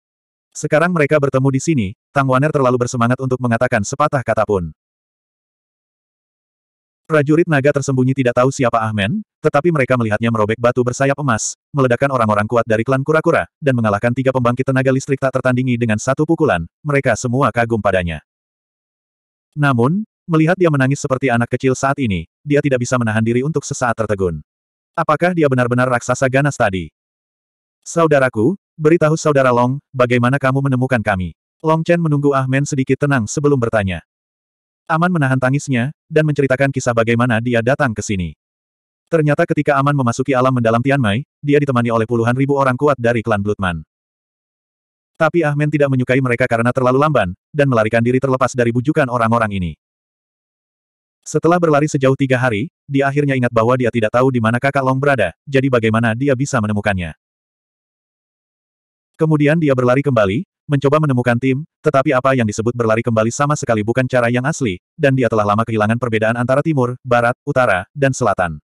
[SPEAKER 1] Sekarang mereka bertemu di sini, Tang Waner terlalu bersemangat untuk mengatakan sepatah kata pun. Prajurit naga tersembunyi tidak tahu siapa Ahmen, tetapi mereka melihatnya merobek batu bersayap emas, meledakkan orang-orang kuat dari klan kura-kura, dan mengalahkan tiga pembangkit tenaga listrik tak tertandingi dengan satu pukulan, mereka semua kagum padanya. Namun, Melihat dia menangis seperti anak kecil saat ini, dia tidak bisa menahan diri untuk sesaat tertegun. Apakah dia benar-benar raksasa ganas tadi? Saudaraku, beritahu saudara Long, bagaimana kamu menemukan kami? Long Chen menunggu Ahmen sedikit tenang sebelum bertanya. Aman menahan tangisnya, dan menceritakan kisah bagaimana dia datang ke sini. Ternyata ketika Aman memasuki alam mendalam Tianmai, dia ditemani oleh puluhan ribu orang kuat dari klan Bloodman. Tapi Ahmen tidak menyukai mereka karena terlalu lamban, dan melarikan diri terlepas dari bujukan orang-orang ini. Setelah berlari sejauh tiga hari, dia akhirnya ingat bahwa dia tidak tahu di mana kakak Long berada, jadi bagaimana dia bisa menemukannya. Kemudian dia berlari kembali, mencoba menemukan tim, tetapi apa yang disebut berlari kembali sama sekali bukan cara yang asli, dan dia telah lama kehilangan perbedaan antara timur, barat, utara, dan selatan.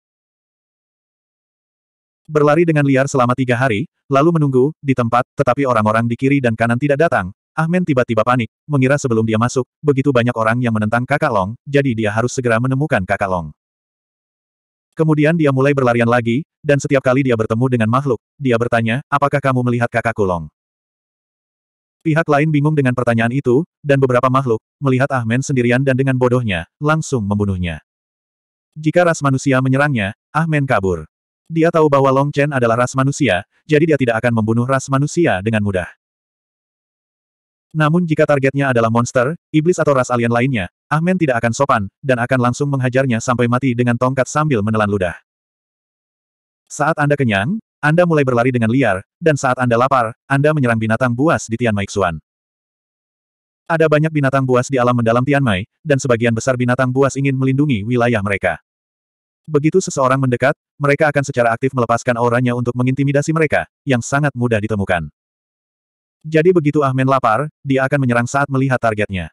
[SPEAKER 1] Berlari dengan liar selama tiga hari, lalu menunggu, di tempat, tetapi orang-orang di kiri dan kanan tidak datang, Ahmen tiba-tiba panik, mengira sebelum dia masuk, begitu banyak orang yang menentang kakak Long, jadi dia harus segera menemukan kakak Long. Kemudian dia mulai berlarian lagi, dan setiap kali dia bertemu dengan makhluk, dia bertanya, apakah kamu melihat Kakak Kulong. Pihak lain bingung dengan pertanyaan itu, dan beberapa makhluk, melihat Ahmen sendirian dan dengan bodohnya, langsung membunuhnya. Jika ras manusia menyerangnya, Ahmen kabur. Dia tahu bahwa Long Chen adalah ras manusia, jadi dia tidak akan membunuh ras manusia dengan mudah. Namun jika targetnya adalah monster, iblis atau ras alien lainnya, Ahmen tidak akan sopan, dan akan langsung menghajarnya sampai mati dengan tongkat sambil menelan ludah. Saat Anda kenyang, Anda mulai berlari dengan liar, dan saat Anda lapar, Anda menyerang binatang buas di Mai Xuan. Ada banyak binatang buas di alam mendalam Tian Mai, dan sebagian besar binatang buas ingin melindungi wilayah mereka. Begitu seseorang mendekat, mereka akan secara aktif melepaskan auranya untuk mengintimidasi mereka, yang sangat mudah ditemukan. Jadi begitu Ahmen lapar, dia akan menyerang saat melihat targetnya.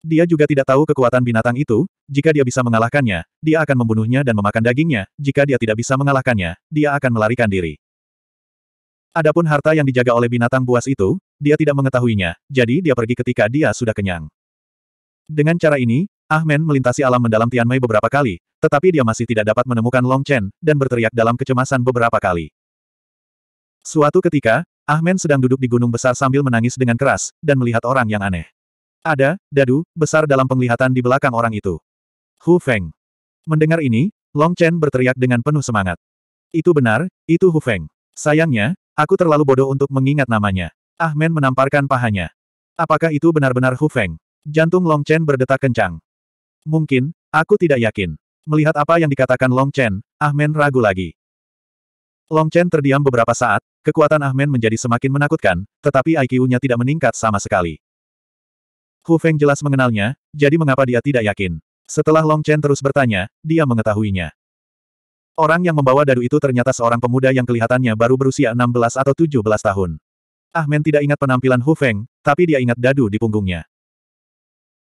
[SPEAKER 1] Dia juga tidak tahu kekuatan binatang itu, jika dia bisa mengalahkannya, dia akan membunuhnya dan memakan dagingnya, jika dia tidak bisa mengalahkannya, dia akan melarikan diri. Adapun harta yang dijaga oleh binatang buas itu, dia tidak mengetahuinya, jadi dia pergi ketika dia sudah kenyang. Dengan cara ini, Ahmen melintasi alam mendalam Tianmei beberapa kali, tetapi dia masih tidak dapat menemukan Long Chen, dan berteriak dalam kecemasan beberapa kali. Suatu ketika, Ahmen sedang duduk di gunung besar sambil menangis dengan keras, dan melihat orang yang aneh. Ada, dadu, besar dalam penglihatan di belakang orang itu. Hu Feng. Mendengar ini, Long Chen berteriak dengan penuh semangat. Itu benar, itu Hu Feng. Sayangnya, aku terlalu bodoh untuk mengingat namanya. Ahmen menamparkan pahanya. Apakah itu benar-benar Hu Feng? Jantung Long Chen berdetak kencang. Mungkin, aku tidak yakin. Melihat apa yang dikatakan Long Chen, Ahmen ragu lagi. Long Chen terdiam beberapa saat, kekuatan Ahmen menjadi semakin menakutkan, tetapi IQ-nya tidak meningkat sama sekali. Hu Feng jelas mengenalnya, jadi mengapa dia tidak yakin? Setelah Long Chen terus bertanya, dia mengetahuinya. Orang yang membawa dadu itu ternyata seorang pemuda yang kelihatannya baru berusia 16 atau 17 tahun. Ahmen tidak ingat penampilan Hu Feng, tapi dia ingat dadu di punggungnya.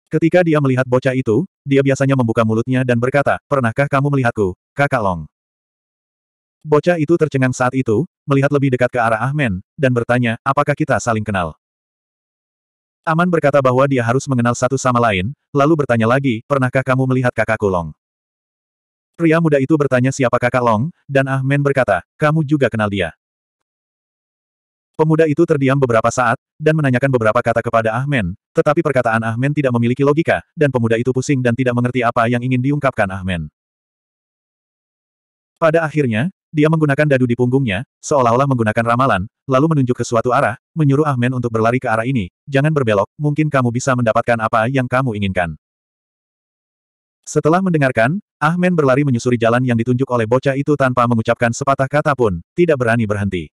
[SPEAKER 1] Ketika dia melihat bocah itu, dia biasanya membuka mulutnya dan berkata, Pernahkah kamu melihatku, kakak Long? Bocah itu tercengang saat itu, melihat lebih dekat ke arah Ahmen, dan bertanya, apakah kita saling kenal? Aman berkata bahwa dia harus mengenal satu sama lain, lalu bertanya lagi, pernahkah kamu melihat kakak Long? Pria muda itu bertanya siapa kakak Long, dan Ahmen berkata, kamu juga kenal dia. Pemuda itu terdiam beberapa saat, dan menanyakan beberapa kata kepada Ahmen, tetapi perkataan Ahmen tidak memiliki logika, dan pemuda itu pusing dan tidak mengerti apa yang ingin diungkapkan Ahmen. Pada akhirnya, dia menggunakan dadu di punggungnya, seolah-olah menggunakan ramalan, lalu menunjuk ke suatu arah, menyuruh Ahmen untuk berlari ke arah ini, jangan berbelok, mungkin kamu bisa mendapatkan apa yang kamu inginkan. Setelah mendengarkan, Ahmen berlari menyusuri jalan yang ditunjuk oleh bocah itu tanpa mengucapkan sepatah kata pun, tidak berani berhenti.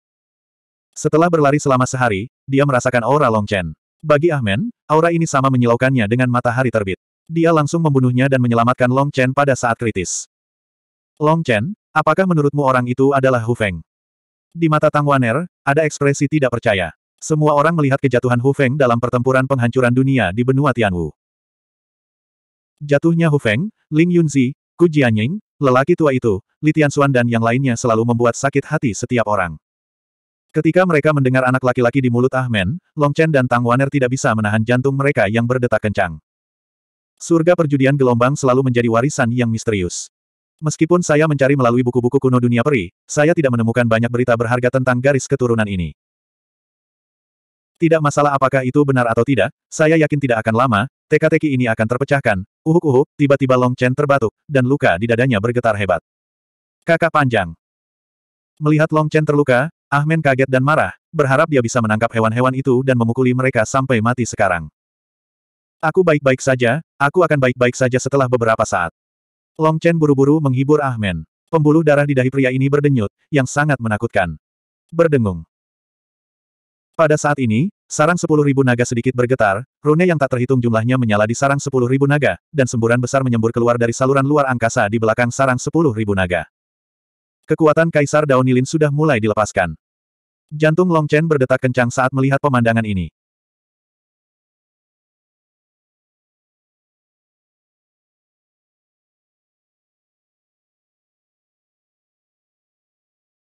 [SPEAKER 1] Setelah berlari selama sehari, dia merasakan aura Longchen. Bagi Ahmen, aura ini sama menyilaukannya dengan matahari terbit. Dia langsung membunuhnya dan menyelamatkan Long Chen pada saat kritis. Longchen, Apakah menurutmu orang itu adalah Hu Feng? Di mata Tang Waner, ada ekspresi tidak percaya. Semua orang melihat kejatuhan Hu Feng dalam pertempuran penghancuran dunia di benua Tianwu. Jatuhnya Hu Feng, Ling Yunzi, Ku Jianying, lelaki tua itu, Li Tianxuan dan yang lainnya selalu membuat sakit hati setiap orang. Ketika mereka mendengar anak laki-laki di mulut Ahmen, Long Chen dan Tang Waner tidak bisa menahan jantung mereka yang berdetak kencang. Surga perjudian gelombang selalu menjadi warisan yang misterius. Meskipun saya mencari melalui buku-buku kuno dunia peri, saya tidak menemukan banyak berita berharga tentang garis keturunan ini. Tidak masalah apakah itu benar atau tidak, saya yakin tidak akan lama, teka-teki ini akan terpecahkan. Uhuk-uhuk, tiba-tiba Long Chen terbatuk, dan luka di dadanya bergetar hebat. Kakak panjang. Melihat Long Chen terluka, Ahmen kaget dan marah, berharap dia bisa menangkap hewan-hewan itu dan memukuli mereka sampai mati sekarang. Aku baik-baik saja, aku akan baik-baik saja setelah beberapa saat. Long Chen buru-buru menghibur Ahmen. Pembuluh darah di dahi pria ini berdenyut, yang sangat menakutkan. Berdengung. Pada saat ini, sarang sepuluh ribu naga sedikit bergetar, rune yang tak terhitung jumlahnya menyala di sarang sepuluh ribu naga, dan semburan besar menyembur keluar dari saluran luar angkasa di belakang sarang sepuluh ribu naga. Kekuatan Kaisar Daonilin sudah mulai dilepaskan. Jantung Long Chen berdetak kencang saat melihat pemandangan ini.